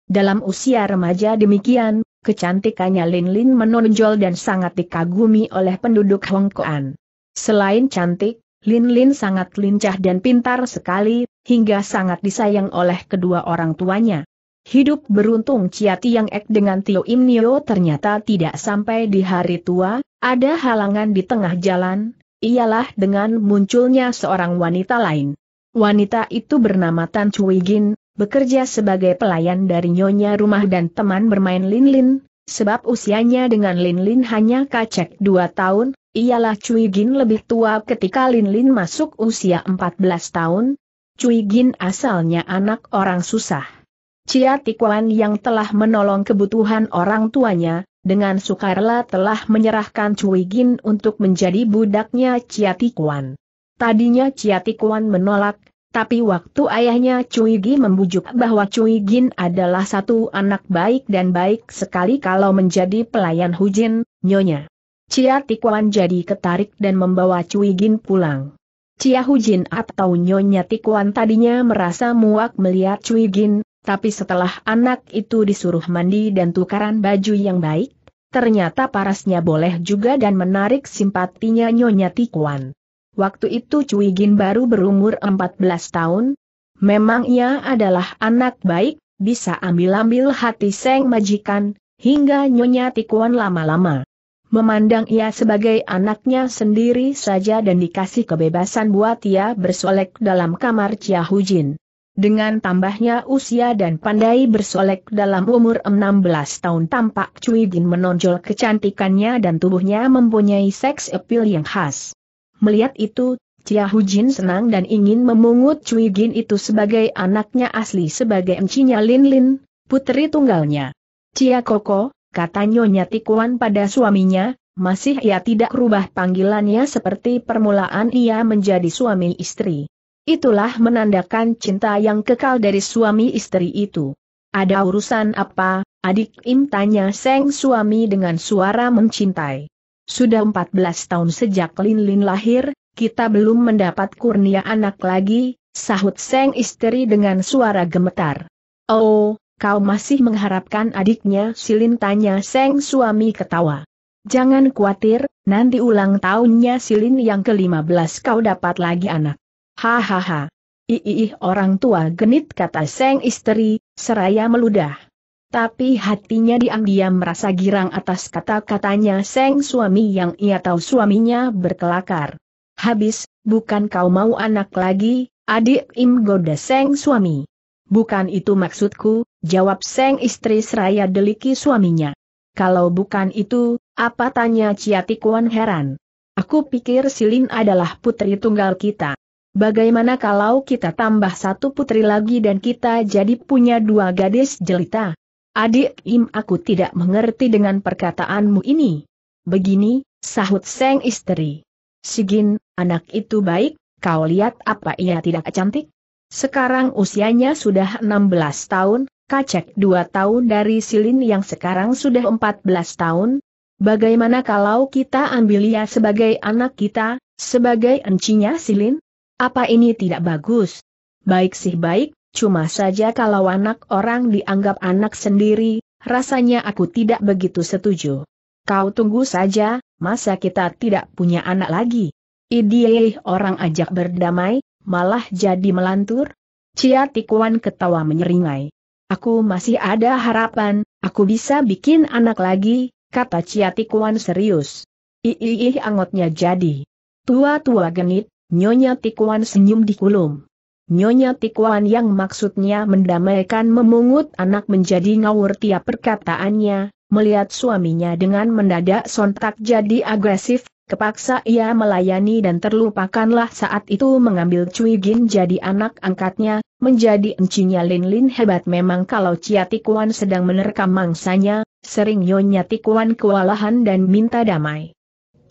Speaker 1: Dalam usia remaja demikian, kecantikannya Lin Lin menonjol dan sangat dikagumi oleh penduduk Hongkoan. Selain cantik, Lin Lin sangat lincah dan pintar sekali, hingga sangat disayang oleh kedua orang tuanya. Hidup beruntung Ciati Tiang Ek dengan Tio Im Nio ternyata tidak sampai di hari tua, ada halangan di tengah jalan, ialah dengan munculnya seorang wanita lain. Wanita itu bernama Tan Cui Gin, bekerja sebagai pelayan dari nyonya rumah dan teman bermain Lin Lin, Sebab usianya dengan Lin Lin hanya kacek dua tahun, ialah Cui Gin lebih tua ketika Lin Lin masuk usia 14 tahun. Cui Gin asalnya anak orang susah. Cia Tikuan yang telah menolong kebutuhan orang tuanya, dengan sukarela telah menyerahkan Cui Gin untuk menjadi budaknya Cia Tikuan. Tadinya Cia Tikuan menolak, tapi waktu ayahnya Cui Gi membujuk bahwa Cui Gin adalah satu anak baik dan baik sekali kalau menjadi pelayan Hujin, nyonya. Cia Tikuan jadi ketarik dan membawa Cui Gin pulang. Cia Hujin atau nyonya Tikuan tadinya merasa muak melihat Cui Gin, tapi setelah anak itu disuruh mandi dan tukaran baju yang baik, ternyata parasnya boleh juga dan menarik simpatinya nyonya Tikuan. Waktu itu Cui Gin baru berumur 14 tahun. Memang ia adalah anak baik, bisa ambil-ambil hati seng majikan, hingga Nyonya Tikuan lama-lama. Memandang ia sebagai anaknya sendiri saja dan dikasih kebebasan buat ia bersolek dalam kamar Chia Hujin. Dengan tambahnya usia dan pandai bersolek dalam umur 16 tahun tampak Cui Gin menonjol kecantikannya dan tubuhnya mempunyai seks appeal yang khas. Melihat itu, Chia Jin senang dan ingin memungut Cui Gin itu sebagai anaknya asli sebagai encinya Lin Lin, putri tunggalnya. Cia Koko, kata Nyonya Tikuan pada suaminya, masih ia tidak rubah panggilannya seperti permulaan ia menjadi suami istri. Itulah menandakan cinta yang kekal dari suami istri itu. Ada urusan apa, adik Im tanya Seng suami dengan suara mencintai. Sudah 14 tahun sejak Lin Lin lahir, kita belum mendapat kurnia anak lagi, sahut Seng istri dengan suara gemetar. Oh, kau masih mengharapkan adiknya Silin tanya Seng suami ketawa. Jangan khawatir, nanti ulang tahunnya Silin yang ke-15 kau dapat lagi anak. Hahaha. Iih orang tua genit kata Seng istri, seraya meludah. Tapi hatinya diam-diam merasa girang atas kata-katanya Seng suami yang ia tahu suaminya berkelakar. Habis, bukan kau mau anak lagi, adik Im goda Seng suami. Bukan itu maksudku, jawab Seng istri seraya deliki suaminya. Kalau bukan itu, apa tanya Ciatikuan heran. Aku pikir Silin adalah putri tunggal kita. Bagaimana kalau kita tambah satu putri lagi dan kita jadi punya dua gadis jelita? Adik Im aku tidak mengerti dengan perkataanmu ini. Begini, sahut Seng istri. Sigin, anak itu baik, kau lihat apa ia tidak cantik? Sekarang usianya sudah 16 tahun, kacek 2 tahun dari Silin yang sekarang sudah 14 tahun. Bagaimana kalau kita ambil ia sebagai anak kita, sebagai encinya Silin? Apa ini tidak bagus? Baik sih baik, Cuma saja kalau anak orang dianggap anak sendiri, rasanya aku tidak begitu setuju. Kau tunggu saja, masa kita tidak punya anak lagi? Idih orang ajak berdamai, malah jadi melantur? Cia Tikuan ketawa menyeringai. Aku masih ada harapan, aku bisa bikin anak lagi, kata Cia Tikuan serius. Iih angotnya jadi. Tua-tua genit, Nyonya Tikuan senyum di kulum. Nyonya Tikuan yang maksudnya mendamaikan memungut anak menjadi ngawur tiap perkataannya, melihat suaminya dengan mendadak sontak jadi agresif, kepaksa ia melayani dan terlupakanlah saat itu mengambil Cui Gin jadi anak angkatnya, menjadi encinya Lin Lin hebat memang kalau Cia Tikuan sedang menerkam mangsanya, sering Nyonya Tikuan kewalahan dan minta damai.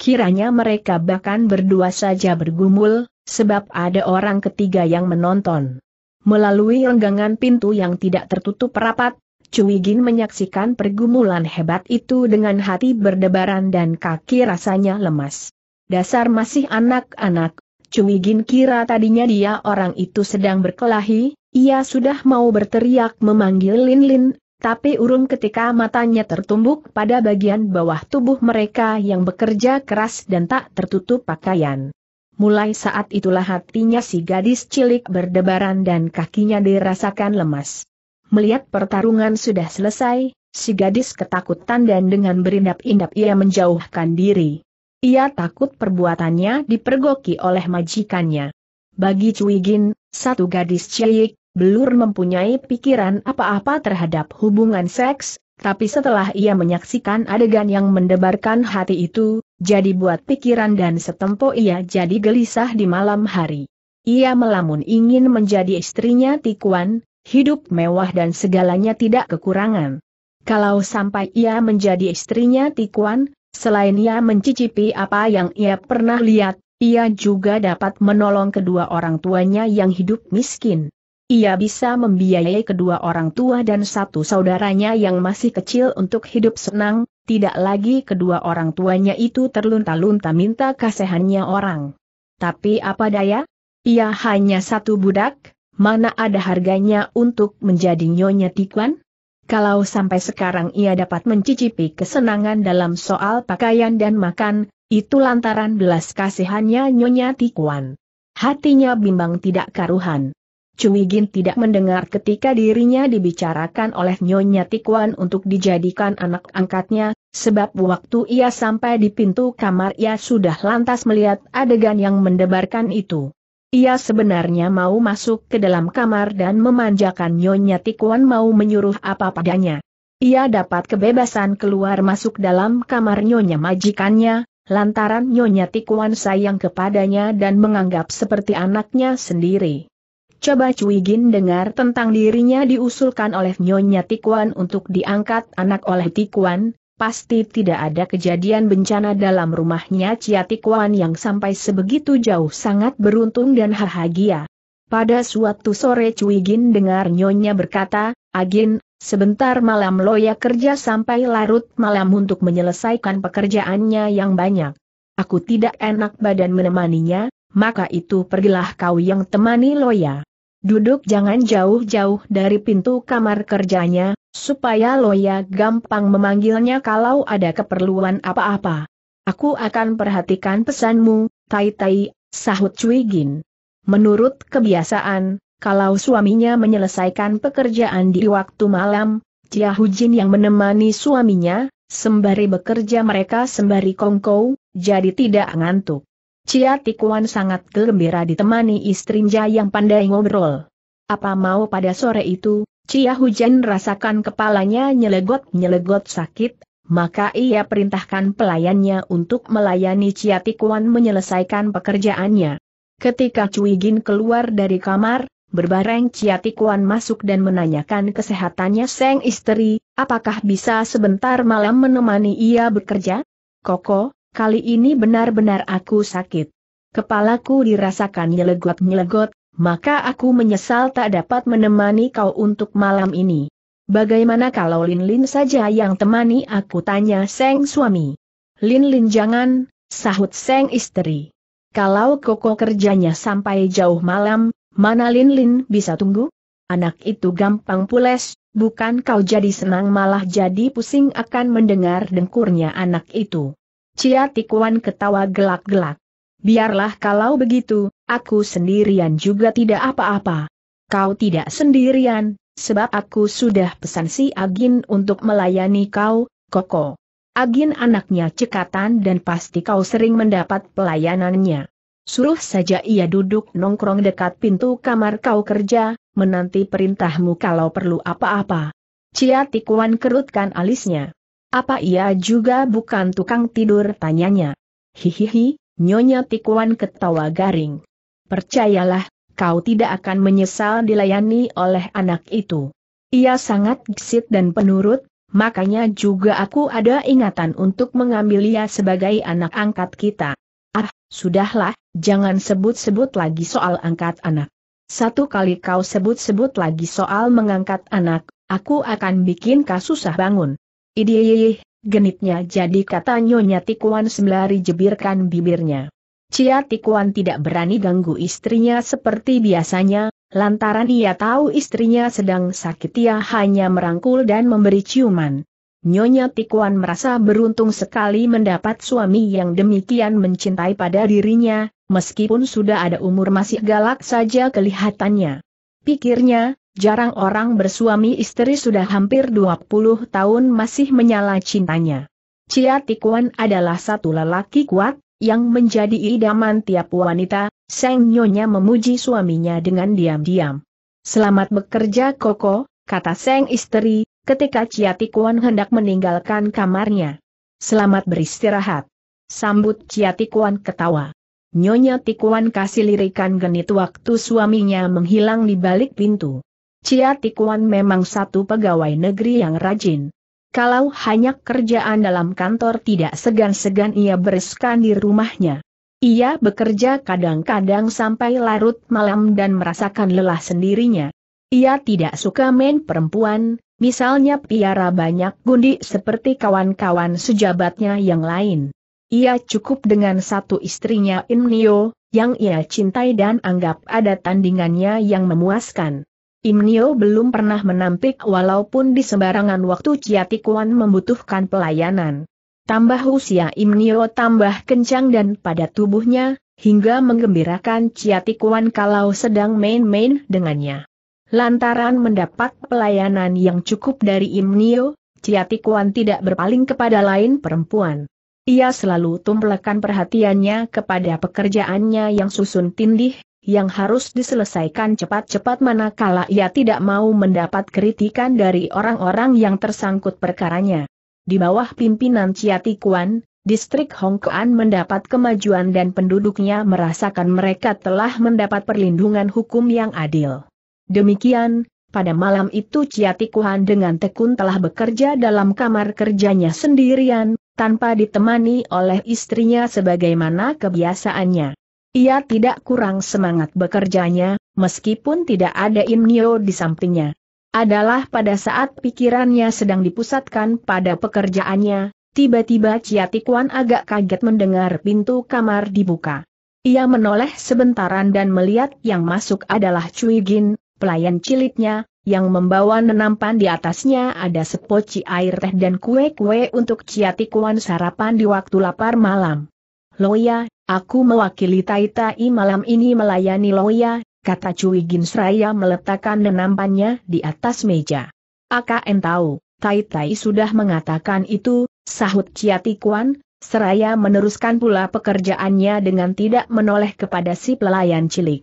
Speaker 1: Kiranya mereka bahkan berdua saja bergumul, Sebab ada orang ketiga yang menonton. Melalui renggangan pintu yang tidak tertutup rapat, Cui Gin menyaksikan pergumulan hebat itu dengan hati berdebaran dan kaki rasanya lemas. Dasar masih anak-anak, Cui Gin kira tadinya dia orang itu sedang berkelahi, ia sudah mau berteriak memanggil Lin Lin, tapi urung ketika matanya tertumbuk pada bagian bawah tubuh mereka yang bekerja keras dan tak tertutup pakaian mulai saat itulah hatinya si gadis cilik berdebaran dan kakinya dirasakan lemas. Melihat pertarungan sudah selesai, si gadis ketakutan dan dengan berindap-indap ia menjauhkan diri. Ia takut perbuatannya dipergoki oleh majikannya. Bagi Cui Cuigin, satu gadis cilik, belur mempunyai pikiran apa-apa terhadap hubungan seks, tapi setelah ia menyaksikan adegan yang mendebarkan hati itu, jadi buat pikiran dan setempo ia jadi gelisah di malam hari. Ia melamun ingin menjadi istrinya Tikuan, hidup mewah dan segalanya tidak kekurangan. Kalau sampai ia menjadi istrinya Tikuan, selain ia mencicipi apa yang ia pernah lihat, ia juga dapat menolong kedua orang tuanya yang hidup miskin. Ia bisa membiayai kedua orang tua dan satu saudaranya yang masih kecil untuk hidup senang, tidak lagi kedua orang tuanya itu terlunta-lunta minta kasihannya orang. Tapi apa daya? Ia hanya satu budak, mana ada harganya untuk menjadi nyonya Tikuan? Kalau sampai sekarang ia dapat mencicipi kesenangan dalam soal pakaian dan makan, itu lantaran belas kasihannya nyonya Tikuan. Hatinya bimbang tidak karuhan. Cui tidak mendengar ketika dirinya dibicarakan oleh Nyonya Tikuan untuk dijadikan anak angkatnya Sebab waktu ia sampai di pintu kamar ia sudah lantas melihat adegan yang mendebarkan itu. Ia sebenarnya mau masuk ke dalam kamar dan memanjakan Nyonya Tikuan mau menyuruh apa padanya. Ia dapat kebebasan keluar masuk dalam kamar Nyonya majikannya, lantaran Nyonya Tikuan sayang kepadanya dan menganggap seperti anaknya sendiri. Coba Cui Gin dengar tentang dirinya diusulkan oleh Nyonya Tikuan untuk diangkat anak oleh Tikuan, pasti tidak ada kejadian bencana dalam rumahnya Ciatikwan yang sampai sebegitu jauh sangat beruntung dan bahagia. Pada suatu sore Cuigin dengar Nyonya berkata, Agin, sebentar malam Loya kerja sampai larut malam untuk menyelesaikan pekerjaannya yang banyak. Aku tidak enak badan menemaninya, maka itu pergilah kau yang temani Loya. Duduk jangan jauh-jauh dari pintu kamar kerjanya, supaya Loya gampang memanggilnya kalau ada keperluan apa-apa. Aku akan perhatikan pesanmu, Tai Tai, sahut Cui Gin. Menurut kebiasaan, kalau suaminya menyelesaikan pekerjaan di waktu malam, Cia Hujin yang menemani suaminya, sembari bekerja mereka sembari kongkow, jadi tidak ngantuk. Cia Tikuan sangat gembira ditemani istrinya yang pandai ngobrol. Apa mau pada sore itu, Cia Hujan rasakan kepalanya nyelegot-nyelegot sakit, maka ia perintahkan pelayannya untuk melayani Cia Tikuan menyelesaikan pekerjaannya. Ketika Cui Gin keluar dari kamar, berbareng Cia Tikuan masuk dan menanyakan kesehatannya Seng istri, apakah bisa sebentar malam menemani ia bekerja? Koko, kali ini benar-benar aku sakit. Kepalaku dirasakan nyelegot-nyelegot, maka aku menyesal tak dapat menemani kau untuk malam ini. Bagaimana kalau Lin Lin saja yang temani aku tanya Seng suami. Lin Lin jangan, sahut Seng istri. Kalau Koko kerjanya sampai jauh malam, mana Lin Lin bisa tunggu? Anak itu gampang pules, bukan kau jadi senang malah jadi pusing akan mendengar dengkurnya anak itu. Cia Tikuan ketawa gelak-gelak. Biarlah kalau begitu, Aku sendirian juga tidak apa-apa. Kau tidak sendirian, sebab aku sudah pesan si Agin untuk melayani kau, Koko. Agin anaknya cekatan dan pasti kau sering mendapat pelayanannya. Suruh saja ia duduk nongkrong dekat pintu kamar kau kerja, menanti perintahmu kalau perlu apa-apa. Cia Tikuan kerutkan alisnya. Apa ia juga bukan tukang tidur tanyanya? Hihihi, Nyonya Tikuan ketawa garing. Percayalah, kau tidak akan menyesal dilayani oleh anak itu. Ia sangat gesit dan penurut, makanya juga aku ada ingatan untuk mengambil ia sebagai anak angkat kita. Ah, sudahlah, jangan sebut-sebut lagi soal angkat anak. Satu kali kau sebut-sebut lagi soal mengangkat anak, aku akan bikin kau susah bangun. Idih, genitnya jadi kata Nyonya Tikuan sembari jebirkan bibirnya. Cia Tikuan tidak berani ganggu istrinya seperti biasanya, lantaran ia tahu istrinya sedang sakit ia hanya merangkul dan memberi ciuman. Nyonya Tikuan merasa beruntung sekali mendapat suami yang demikian mencintai pada dirinya, meskipun sudah ada umur masih galak saja kelihatannya. Pikirnya, jarang orang bersuami istri sudah hampir 20 tahun masih menyala cintanya. Cia Tikuan adalah satu lelaki kuat, yang menjadi idaman tiap wanita, Seng Nyonya memuji suaminya dengan diam-diam. Selamat bekerja Koko, kata Seng istri, ketika Ciatikuan hendak meninggalkan kamarnya. Selamat beristirahat. Sambut Ciatikuan ketawa. Nyonya Tikuan kasih lirikan genit waktu suaminya menghilang di balik pintu. Ciatikuan memang satu pegawai negeri yang rajin. Kalau hanya kerjaan dalam kantor tidak segan-segan ia bereskan di rumahnya. Ia bekerja kadang-kadang sampai larut malam dan merasakan lelah sendirinya. Ia tidak suka main perempuan, misalnya piara banyak gundi seperti kawan-kawan sejabatnya yang lain. Ia cukup dengan satu istrinya Innio, yang ia cintai dan anggap ada tandingannya yang memuaskan. Imnio belum pernah menampik walaupun di sembarangan waktu Ciatikuan membutuhkan pelayanan. Tambah usia Imnio tambah kencang dan pada tubuhnya, hingga menggembirakan Ciatikuan kalau sedang main-main dengannya. Lantaran mendapat pelayanan yang cukup dari Imnio, Ciatikuan tidak berpaling kepada lain perempuan. Ia selalu tumplekkan perhatiannya kepada pekerjaannya yang susun tindih, yang harus diselesaikan cepat-cepat manakala ia tidak mau mendapat kritikan dari orang-orang yang tersangkut perkaranya. Di bawah pimpinan Ciati Kuan, distrik Hongkoan mendapat kemajuan dan penduduknya merasakan mereka telah mendapat perlindungan hukum yang adil. Demikian, pada malam itu Ciati Kuan dengan tekun telah bekerja dalam kamar kerjanya sendirian, tanpa ditemani oleh istrinya sebagaimana kebiasaannya. Ia tidak kurang semangat bekerjanya, meskipun tidak ada Imnio di sampingnya. Adalah pada saat pikirannya sedang dipusatkan pada pekerjaannya, tiba-tiba Tikuan agak kaget mendengar pintu kamar dibuka. Ia menoleh sebentaran dan melihat yang masuk adalah Cui Gin, pelayan ciliknya, yang membawa nenampan di atasnya ada sepoci air teh dan kue-kue untuk Tikuan sarapan di waktu lapar malam. Loya, Aku mewakili Taitai malam ini melayani Loya, kata Cui Ginsraya meletakkan nenampannya di atas meja. AKN tahu, Taitai sudah mengatakan itu, sahut Ciatikuan, seraya meneruskan pula pekerjaannya dengan tidak menoleh kepada si pelayan cilik.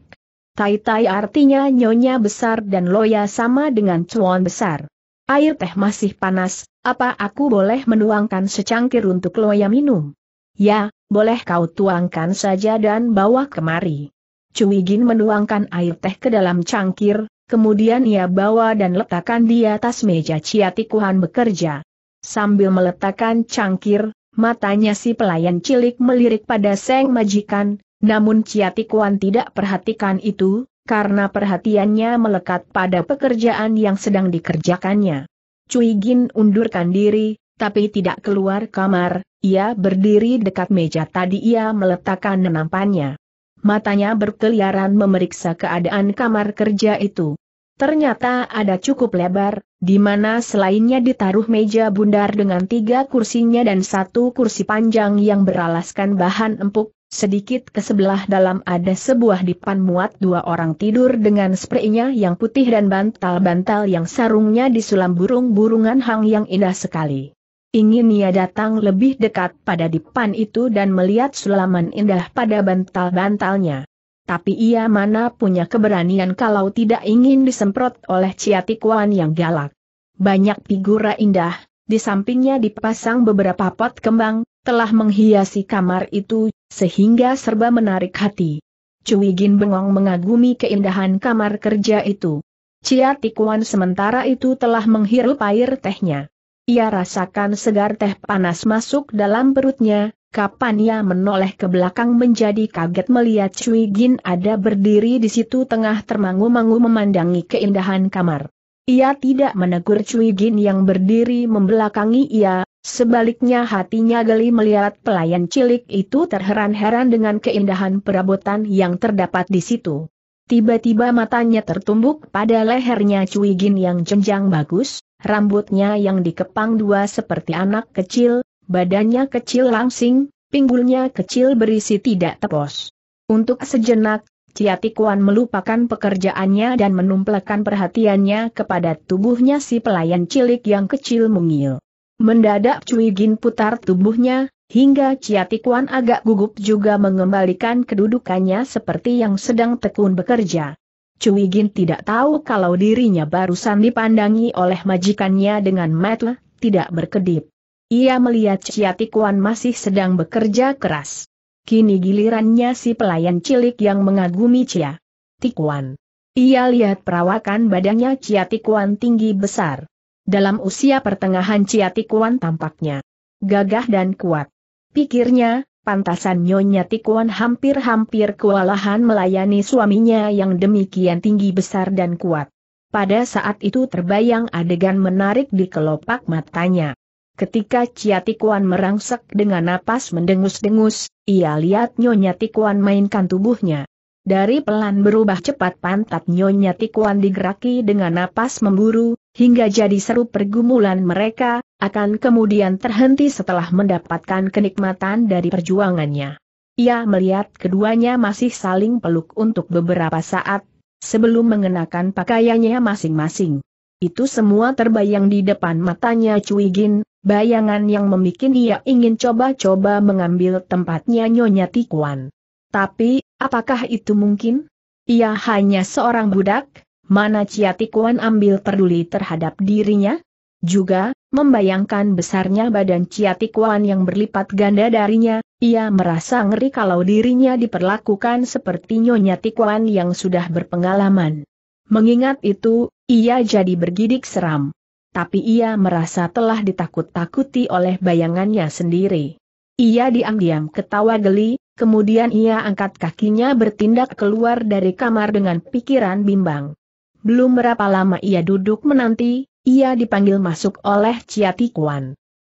Speaker 1: Tai-tai artinya nyonya besar dan loya sama dengan cuan besar. Air teh masih panas, apa aku boleh menuangkan secangkir untuk loya minum? Ya, boleh kau tuangkan saja dan bawa kemari. Gin menuangkan air teh ke dalam cangkir, kemudian ia bawa dan letakkan di atas meja ciatikuhan bekerja. Sambil meletakkan cangkir, matanya si pelayan cilik melirik pada seng majikan, namun ciatikuhan tidak perhatikan itu, karena perhatiannya melekat pada pekerjaan yang sedang dikerjakannya. Cui Gin undurkan diri, tapi tidak keluar kamar, ia berdiri dekat meja tadi ia meletakkan nenampannya. Matanya berkeliaran memeriksa keadaan kamar kerja itu. Ternyata ada cukup lebar, di mana selainnya ditaruh meja bundar dengan tiga kursinya dan satu kursi panjang yang beralaskan bahan empuk, Sedikit ke sebelah dalam ada sebuah dipan muat dua orang tidur dengan spraynya yang putih dan bantal-bantal yang sarungnya disulam burung-burungan hang yang indah sekali. Ingin ia datang lebih dekat pada dipan itu dan melihat sulaman indah pada bantal-bantalnya. Tapi ia mana punya keberanian kalau tidak ingin disemprot oleh ciatikuan yang galak. Banyak figura indah, di sampingnya dipasang beberapa pot kembang, telah menghiasi kamar itu, sehingga serba menarik hati. Cuigin bengong mengagumi keindahan kamar kerja itu. Cia Tikuan sementara itu telah menghirup air tehnya. Ia rasakan segar teh panas masuk dalam perutnya, kapan ia menoleh ke belakang menjadi kaget melihat Cui Gin ada berdiri di situ tengah termangu-mangu memandangi keindahan kamar. Ia tidak menegur Cui Gin yang berdiri membelakangi ia, sebaliknya hatinya geli melihat pelayan cilik itu terheran-heran dengan keindahan perabotan yang terdapat di situ. Tiba-tiba matanya tertumbuk pada lehernya Cui Gin yang jenjang bagus, rambutnya yang dikepang dua seperti anak kecil, badannya kecil langsing, pinggulnya kecil berisi tidak tepos. Untuk sejenak, Ciatikuan melupakan pekerjaannya dan menumplekan perhatiannya kepada tubuhnya si pelayan cilik yang kecil mungil. Mendadak Cui Gin putar tubuhnya, hingga Ciatikuan agak gugup juga mengembalikan kedudukannya seperti yang sedang tekun bekerja. Cui Gin tidak tahu kalau dirinya barusan dipandangi oleh majikannya dengan mata tidak berkedip. Ia melihat Ciatikuan masih sedang bekerja keras. Kini gilirannya si pelayan cilik yang mengagumi Cia. Tikuan. Ia lihat perawakan badannya Ciatikuan tinggi besar. Dalam usia pertengahan Ciatikuan tampaknya gagah dan kuat. Pikirnya, Pantasan Nyonya Tikuan hampir-hampir kewalahan melayani suaminya yang demikian tinggi besar dan kuat. Pada saat itu terbayang adegan menarik di kelopak matanya. Ketika Cia Tikuan merangsek dengan napas mendengus-dengus, ia lihat Nyonya Tikuan mainkan tubuhnya. Dari pelan berubah cepat pantat Nyonya Tikuan digeraki dengan napas memburu, hingga jadi seru pergumulan mereka, akan kemudian terhenti setelah mendapatkan kenikmatan dari perjuangannya. Ia melihat keduanya masih saling peluk untuk beberapa saat, sebelum mengenakan pakaiannya masing-masing. Itu semua terbayang di depan matanya Cui Gin, bayangan yang membuat ia ingin coba-coba mengambil tempatnya Nyonya Tikuan. Tapi, apakah itu mungkin? Ia hanya seorang budak, mana Cia Tikuan ambil peduli terhadap dirinya? Juga, Membayangkan besarnya badan Ciatikwan yang berlipat ganda darinya, ia merasa ngeri kalau dirinya diperlakukan seperti Nyonya Tikwan yang sudah berpengalaman. Mengingat itu, ia jadi bergidik seram. Tapi ia merasa telah ditakut-takuti oleh bayangannya sendiri. Ia diam-diam ketawa geli, kemudian ia angkat kakinya bertindak keluar dari kamar dengan pikiran bimbang. Belum berapa lama ia duduk menanti, ia dipanggil masuk oleh Ciatikuan. Tikuan.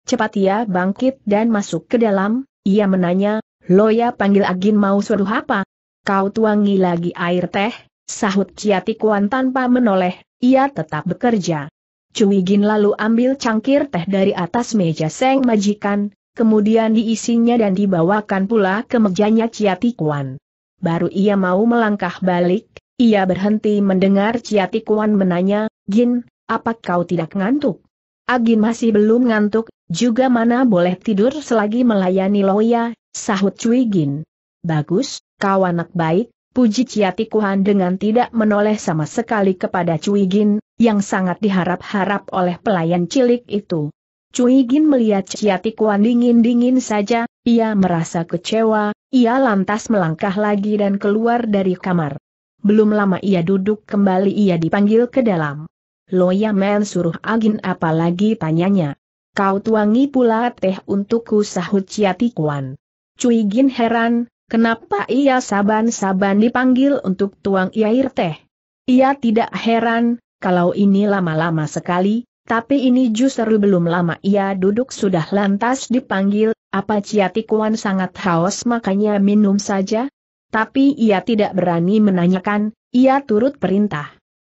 Speaker 1: Cepat ia bangkit dan masuk ke dalam, ia menanya, Loya panggil Agin mau suruh apa? Kau tuangi lagi air teh, sahut Ciatikuan Tikuan tanpa menoleh, ia tetap bekerja. Cui Gin lalu ambil cangkir teh dari atas meja seng majikan, kemudian diisinya dan dibawakan pula ke mejanya Ciatikuan. Tikuan. Baru ia mau melangkah balik, ia berhenti mendengar Ciatikuan Tikuan menanya, Gin, apa kau tidak ngantuk? Agin masih belum ngantuk, juga mana boleh tidur selagi melayani Loya, sahut Cui Gin. Bagus, kau anak baik, puji Ciati Kuhan dengan tidak menoleh sama sekali kepada Cui Gin, yang sangat diharap-harap oleh pelayan cilik itu. Cui Gin melihat Ciati Kuhan dingin-dingin saja, ia merasa kecewa, ia lantas melangkah lagi dan keluar dari kamar. Belum lama ia duduk kembali ia dipanggil ke dalam. Ya Men suruh Agin apalagi tanyanya. Kau tuangi pula teh untukku sahut Ciatikuan. Kuan. Cui Gin heran, kenapa ia saban-saban dipanggil untuk tuang air teh. Ia tidak heran, kalau ini lama-lama sekali, tapi ini justru belum lama ia duduk sudah lantas dipanggil, apa Ciatikuan sangat haus makanya minum saja? Tapi ia tidak berani menanyakan, ia turut perintah.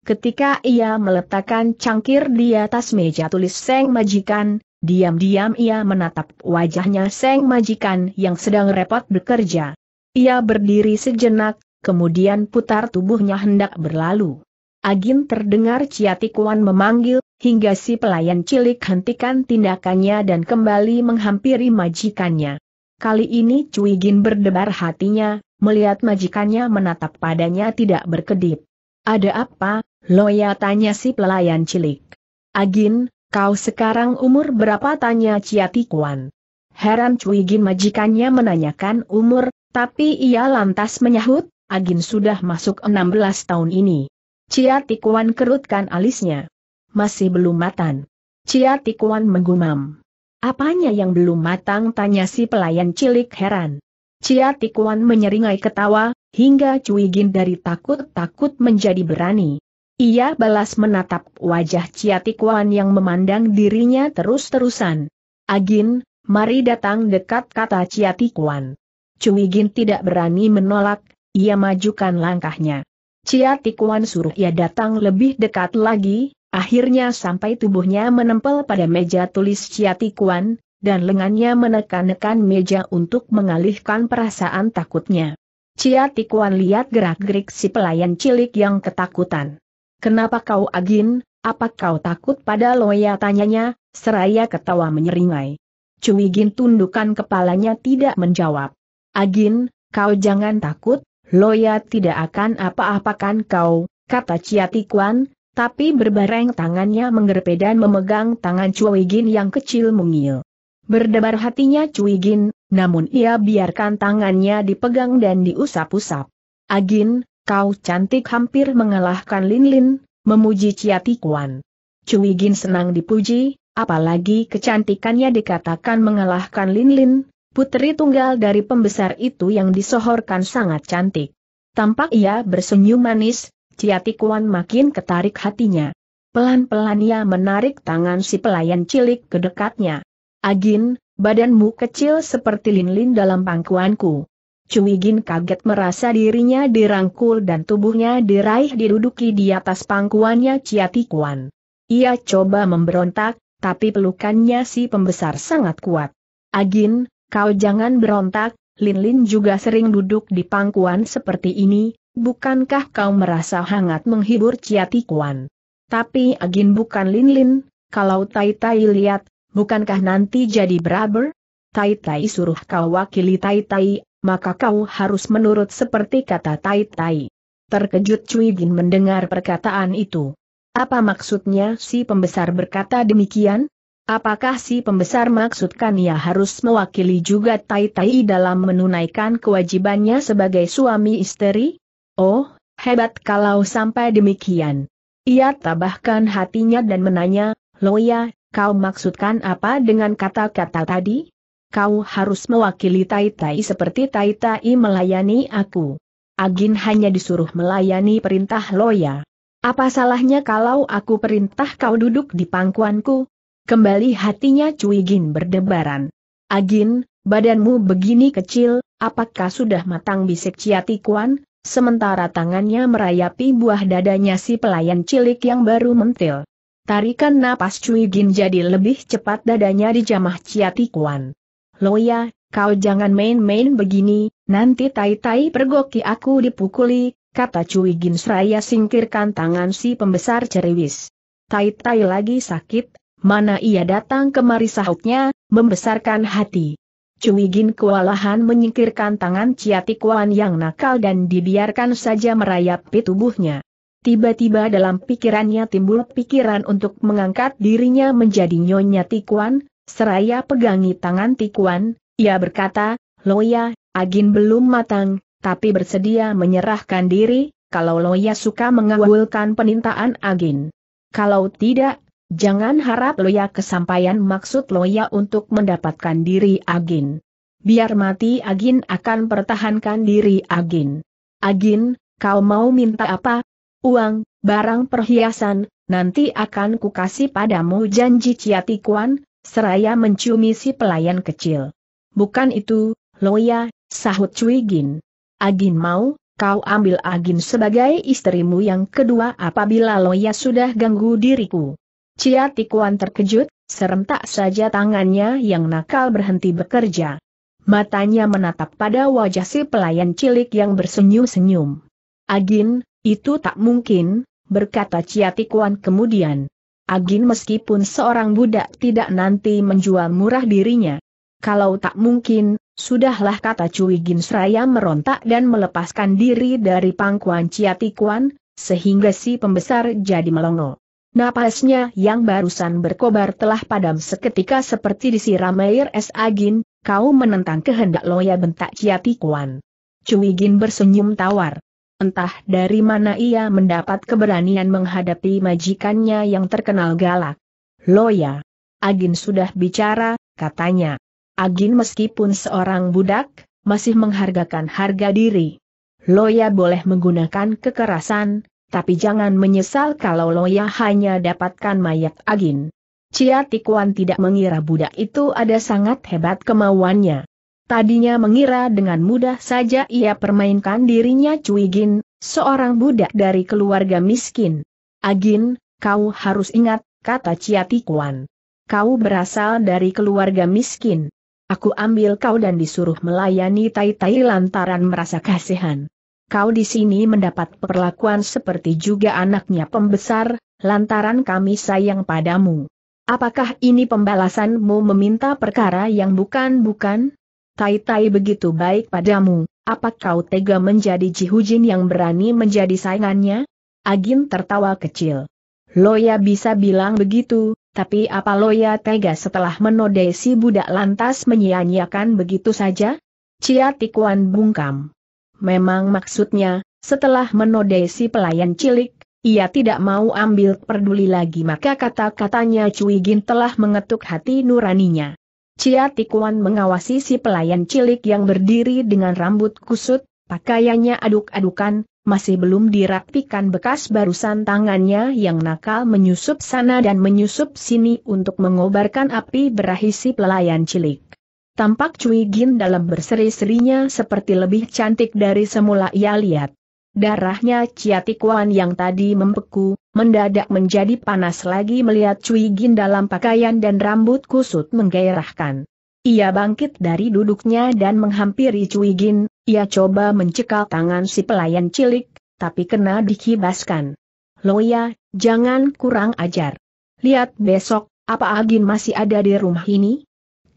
Speaker 1: Ketika ia meletakkan cangkir di atas meja tulis Seng Majikan, diam-diam ia menatap wajahnya Seng Majikan yang sedang repot bekerja. Ia berdiri sejenak, kemudian putar tubuhnya hendak berlalu. agin terdengar Ciatikuan memanggil, hingga si pelayan cilik hentikan tindakannya dan kembali menghampiri majikannya. Kali ini Cui Gin berdebar hatinya, melihat majikannya menatap padanya tidak berkedip. Ada apa, Loya tanya si pelayan cilik. Agin, kau sekarang umur berapa tanya Ciatikuan. Heran Cuigin majikannya menanyakan umur, tapi ia lantas menyahut, Agin sudah masuk 16 tahun ini. Ciatikuan kerutkan alisnya. Masih belum matang. Ciatikuan menggumam. Apanya yang belum matang tanya si pelayan cilik heran. Ciatikuan menyeringai ketawa, hingga Cuigin dari takut-takut menjadi berani. Ia balas menatap wajah Ciatikuan yang memandang dirinya terus-terusan. Agin, mari datang dekat kata Ciatikuan. Cui Gin tidak berani menolak, ia majukan langkahnya. Ciatikuan suruh ia datang lebih dekat lagi, akhirnya sampai tubuhnya menempel pada meja tulis Ciatikuan, dan lengannya menekan-nekan meja untuk mengalihkan perasaan takutnya. Ciatikuan lihat gerak-gerik si pelayan cilik yang ketakutan. Kenapa kau agin, apa kau takut pada Loya tanyanya, seraya ketawa menyeringai. Cui Gin tundukkan kepalanya tidak menjawab. Agin, kau jangan takut, Loya tidak akan apa-apakan kau, kata Chia Tikuan, tapi berbareng tangannya menggerpe dan memegang tangan Cui Gin yang kecil mungil. Berdebar hatinya Cui Gin, namun ia biarkan tangannya dipegang dan diusap-usap. Agin, kau cantik hampir mengalahkan Lin Lin, memuji Chia Tikuan. Cui Gin senang dipuji, apalagi kecantikannya dikatakan mengalahkan Lin Lin, putri tunggal dari pembesar itu yang disohorkan sangat cantik. Tampak ia bersenyum manis, Chia Tikuan makin ketarik hatinya. Pelan-pelan ia menarik tangan si pelayan cilik ke dekatnya. Agin, badanmu kecil seperti Lin Lin dalam pangkuanku. Cui Gin kaget merasa dirinya dirangkul dan tubuhnya diraih diduduki di atas pangkuannya Chia Tikuan. Ia coba memberontak, tapi pelukannya si pembesar sangat kuat. Agin, kau jangan berontak, Lin Lin juga sering duduk di pangkuan seperti ini, bukankah kau merasa hangat menghibur Chia Tikuan? Tapi Agin bukan Lin Lin, kalau Tai Tai lihat, bukankah nanti jadi beraber? Tai Tai suruh kau wakili Tai Tai maka kau harus menurut seperti kata tai-tai. Terkejut Cui Jin mendengar perkataan itu. Apa maksudnya si pembesar berkata demikian? Apakah si pembesar maksudkan ia harus mewakili juga Tai-Tai dalam menunaikan kewajibannya sebagai suami istri? Oh, hebat kalau sampai demikian. Ia tabahkan hatinya dan menanya, Loya, kau maksudkan apa dengan kata-kata tadi? kau harus mewakili Tai-Tai seperti Tai-Tai melayani aku. Agin hanya disuruh melayani perintah Loya. Apa salahnya kalau aku perintah kau duduk di pangkuanku? Kembali hatinya Cui Gin berdebaran. Agin, badanmu begini kecil, apakah sudah matang bisik Ciati Kuan? Sementara tangannya merayapi buah dadanya si pelayan cilik yang baru mentil. Tarikan napas Cui Gin jadi lebih cepat dadanya dijamah Ciati Kuan. Loya, kau jangan main-main begini, nanti tai-tai pergoki aku dipukuli, kata Cui Gin singkirkan tangan si pembesar ceriwis. Tai-tai lagi sakit, mana ia datang kemari sahutnya, membesarkan hati. Cui Gin kewalahan menyingkirkan tangan Ciati yang nakal dan dibiarkan saja merayapi tubuhnya. Tiba-tiba dalam pikirannya timbul pikiran untuk mengangkat dirinya menjadi Nyonya Tikuan, Seraya pegangi tangan Tikuan, ia berkata, Loya, Agin belum matang, tapi bersedia menyerahkan diri, kalau Loya suka mengawulkan penintaan Agin. Kalau tidak, jangan harap Loya kesampaian maksud Loya untuk mendapatkan diri Agin. Biar mati Agin akan pertahankan diri Agin. Agin, kau mau minta apa? Uang, barang perhiasan, nanti akan kukasih padamu janji Ciatikuan, Seraya menciumi si pelayan kecil. Bukan itu, Loya, sahut Cui Gin. Agin mau, kau ambil Agin sebagai istrimu yang kedua apabila Loya sudah ganggu diriku. Cia Tikuan terkejut, serentak saja tangannya yang nakal berhenti bekerja. Matanya menatap pada wajah si pelayan cilik yang bersenyum-senyum. Agin, itu tak mungkin, berkata Cia Tikuan kemudian. Agin meskipun seorang budak tidak nanti menjual murah dirinya. Kalau tak mungkin, sudahlah kata Cui Gin Seraya merontak dan melepaskan diri dari pangkuan Ciatikuan, sehingga si pembesar jadi melongo. Napasnya yang barusan berkobar telah padam seketika seperti disiram air es Agin, kau menentang kehendak loya bentak Ciatikuan. Cui Gin bersenyum tawar. Entah dari mana ia mendapat keberanian menghadapi majikannya yang terkenal galak. Loya. Agin sudah bicara, katanya. Agin meskipun seorang budak, masih menghargakan harga diri. Loya boleh menggunakan kekerasan, tapi jangan menyesal kalau Loya hanya dapatkan mayat Agin. Cia Tikuan tidak mengira budak itu ada sangat hebat kemauannya. Tadinya mengira dengan mudah saja ia permainkan dirinya Cuigin, seorang budak dari keluarga miskin. Agin, kau harus ingat, kata Ciati Kuan. Kau berasal dari keluarga miskin. Aku ambil kau dan disuruh melayani Tai-Tai lantaran merasa kasihan. Kau di sini mendapat perlakuan seperti juga anaknya pembesar, lantaran kami sayang padamu. Apakah ini pembalasanmu meminta perkara yang bukan-bukan? Tai-tai begitu baik padamu, apa kau tega menjadi Jihujin yang berani menjadi saingannya? Agin tertawa kecil. Loya bisa bilang begitu, tapi apa Loya tega setelah menodai si budak lantas menyia-nyiakan begitu saja? Cia Tikuan bungkam. Memang maksudnya, setelah menodai si pelayan cilik, ia tidak mau ambil peduli lagi maka kata-katanya Cui Gin telah mengetuk hati nuraninya. Cia Tikuan mengawasi si pelayan cilik yang berdiri dengan rambut kusut, pakaiannya aduk-adukan, masih belum dirapikan bekas barusan tangannya yang nakal menyusup sana dan menyusup sini untuk mengobarkan api berahi si pelayan cilik. Tampak Cui Gin dalam berseri-serinya seperti lebih cantik dari semula ia lihat. Darahnya Ciatikuan yang tadi membeku, mendadak menjadi panas lagi melihat Cui Gin dalam pakaian dan rambut kusut menggairahkan. Ia bangkit dari duduknya dan menghampiri Cui Gin, ia coba mencekal tangan si pelayan cilik, tapi kena dikibaskan. Loya, jangan kurang ajar. Lihat besok, apa Agin masih ada di rumah ini?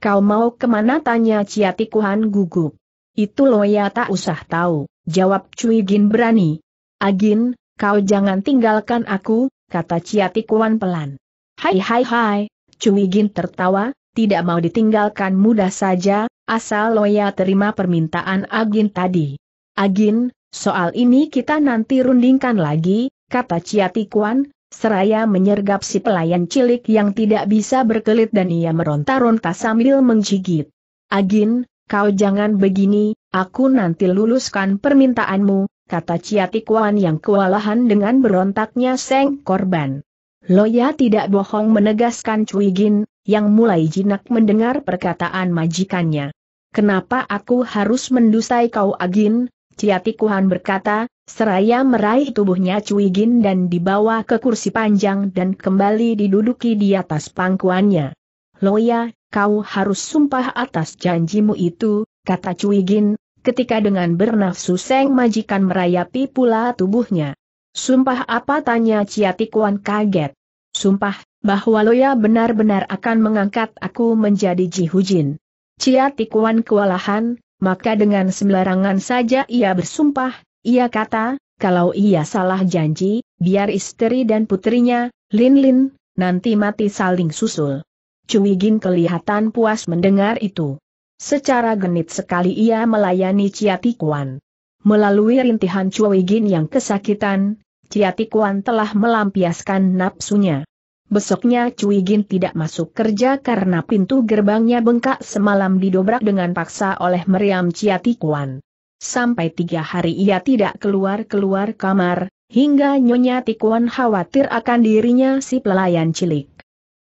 Speaker 1: Kau mau kemana tanya Ciatikuan gugup. Itu Loya tak usah tahu jawab Cui Gin berani. Agin, kau jangan tinggalkan aku, kata Ciatikuan pelan. Hai hai hai, Cui Gin tertawa, tidak mau ditinggalkan mudah saja, asal Loya terima permintaan Agin tadi. Agin, soal ini kita nanti rundingkan lagi, kata Ciatikuan, seraya menyergap si pelayan cilik yang tidak bisa berkelit dan ia meronta-ronta sambil menggigit. Agin, kau jangan begini, Aku nanti luluskan permintaanmu, kata Ciatikuan yang kewalahan dengan berontaknya seng korban. Loya tidak bohong menegaskan Cui Gin, yang mulai jinak mendengar perkataan majikannya. Kenapa aku harus mendusai kau Agin? Ciatikuan berkata, seraya meraih tubuhnya Cui Gin dan dibawa ke kursi panjang dan kembali diduduki di atas pangkuannya. Loya, kau harus sumpah atas janjimu itu, kata Cui Gin, ketika dengan bernafsu Seng majikan merayapi pula tubuhnya. Sumpah apa tanya Ciatikuan kaget. Sumpah, bahwa Loya benar-benar akan mengangkat aku menjadi Jihujin. Ciatikuan kewalahan, maka dengan sembarangan saja ia bersumpah, ia kata, kalau ia salah janji, biar istri dan putrinya, Lin Lin, nanti mati saling susul. Cui Gin kelihatan puas mendengar itu. Secara genit sekali ia melayani Ciatikuan. Melalui rintihan Cui Gin yang kesakitan, Ciatikuan telah melampiaskan nafsunya. Besoknya Cui Gin tidak masuk kerja karena pintu gerbangnya bengkak semalam didobrak dengan paksa oleh meriam Ciatikuan. Sampai tiga hari ia tidak keluar-keluar kamar, hingga Nyonya Tikuan khawatir akan dirinya si pelayan cilik.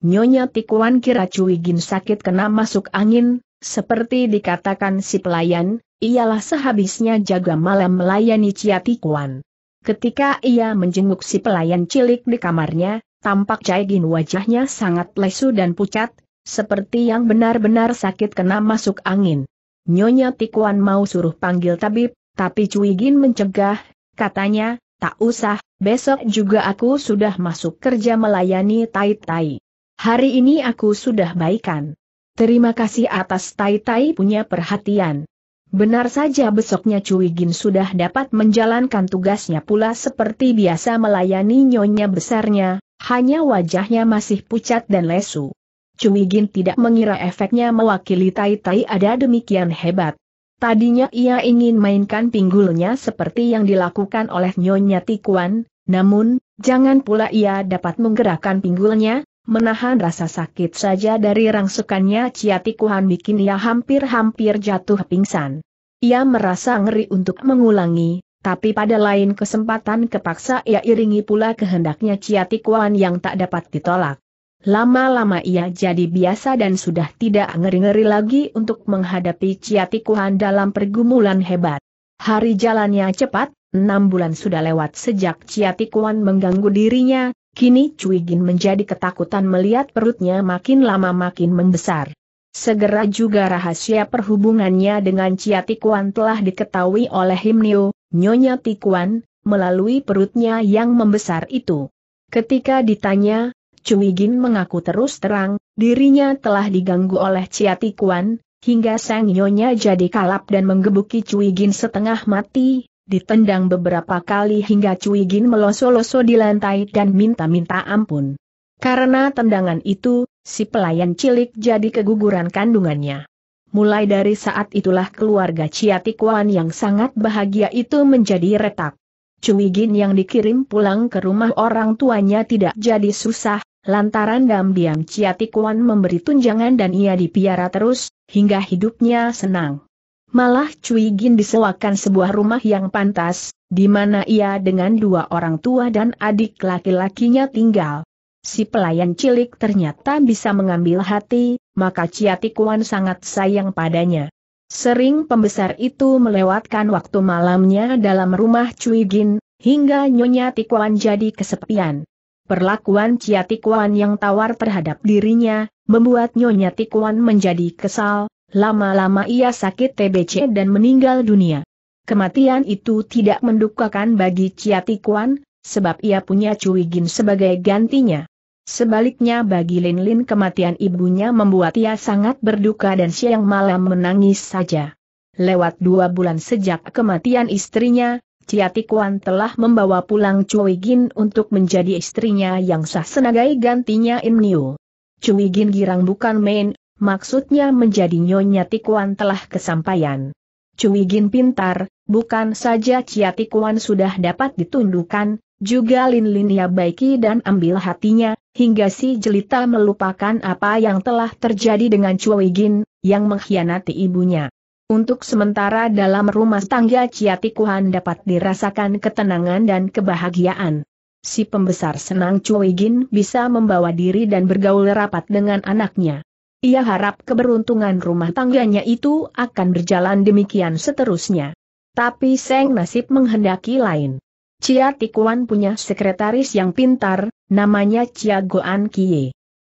Speaker 1: Nyonya Tikuan kira Cui Gin sakit kena masuk angin, seperti dikatakan si pelayan, ialah sehabisnya jaga malam melayani Ciati Kuan. Ketika ia menjenguk si pelayan cilik di kamarnya, tampak Gin wajahnya sangat lesu dan pucat, seperti yang benar-benar sakit kena masuk angin. Nyonya Tikuan mau suruh panggil tabib, tapi Cuigin mencegah, katanya, tak usah, besok juga aku sudah masuk kerja melayani tai-tai. Hari ini aku sudah baikan. Terima kasih atas Tai-Tai punya perhatian. Benar saja besoknya Cui Gin sudah dapat menjalankan tugasnya pula seperti biasa melayani nyonya besarnya, hanya wajahnya masih pucat dan lesu. Cui Gin tidak mengira efeknya mewakili Tai Tai ada demikian hebat. Tadinya ia ingin mainkan pinggulnya seperti yang dilakukan oleh nyonya Tikuan, namun, jangan pula ia dapat menggerakkan pinggulnya, Menahan rasa sakit saja dari rangsukannya Ciatikuhan bikin ia hampir-hampir jatuh pingsan. Ia merasa ngeri untuk mengulangi, tapi pada lain kesempatan kepaksa ia iringi pula kehendaknya Ciatikuhan yang tak dapat ditolak. Lama-lama ia jadi biasa dan sudah tidak ngeri-ngeri lagi untuk menghadapi Ciatikuhan dalam pergumulan hebat. Hari jalannya cepat, enam bulan sudah lewat sejak Ciatikuhan mengganggu dirinya, Kini Cui Gin menjadi ketakutan melihat perutnya makin lama makin membesar. Segera juga rahasia perhubungannya dengan Cia Tikuan telah diketahui oleh Himnio, Nyonya Tikuan, melalui perutnya yang membesar itu. Ketika ditanya, Cui Gin mengaku terus terang, dirinya telah diganggu oleh Cia Tikuan, hingga sang Nyonya jadi kalap dan menggebuki Cui Gin setengah mati, ditendang beberapa kali hingga Cui Gin meloso-loso di lantai dan minta-minta ampun. Karena tendangan itu, si pelayan cilik jadi keguguran kandungannya. Mulai dari saat itulah keluarga Ciatikuan yang sangat bahagia itu menjadi retak. Cui Gin yang dikirim pulang ke rumah orang tuanya tidak jadi susah, lantaran diam-diam Ciatikuan memberi tunjangan dan ia dipiara terus, hingga hidupnya senang. Malah Cui Gin disewakan sebuah rumah yang pantas, di mana ia dengan dua orang tua dan adik laki-lakinya tinggal. Si pelayan cilik ternyata bisa mengambil hati, maka Ciatikuan sangat sayang padanya. Sering pembesar itu melewatkan waktu malamnya dalam rumah Cui Gin, hingga Nyonya Tikuan jadi kesepian. Perlakuan Ciatikuan yang tawar terhadap dirinya, membuat Nyonya Tikuan menjadi kesal, Lama-lama ia sakit TBC dan meninggal dunia. Kematian itu tidak mendukakan bagi Chia Tikuan, sebab ia punya Cui Gin sebagai gantinya. Sebaliknya bagi Lin Lin kematian ibunya membuat ia sangat berduka dan siang malam menangis saja. Lewat dua bulan sejak kematian istrinya, Chia Tikuan telah membawa pulang Cui Gin untuk menjadi istrinya yang sah senagai gantinya Im Niu. Cui Gin girang bukan main, maksudnya menjadi Nyonya Tikuan telah kesampaian. Cui Gin pintar, bukan saja Cia Tikuan sudah dapat ditundukkan, juga Lin Lin ya baiki dan ambil hatinya, hingga si jelita melupakan apa yang telah terjadi dengan Cui Gin, yang mengkhianati ibunya. Untuk sementara dalam rumah tangga Cia Tikuan dapat dirasakan ketenangan dan kebahagiaan. Si pembesar senang Cui Gin bisa membawa diri dan bergaul rapat dengan anaknya. Ia harap keberuntungan rumah tangganya itu akan berjalan demikian seterusnya. Tapi Seng nasib menghendaki lain. Chia Tikuan punya sekretaris yang pintar, namanya Chia Goan Kie.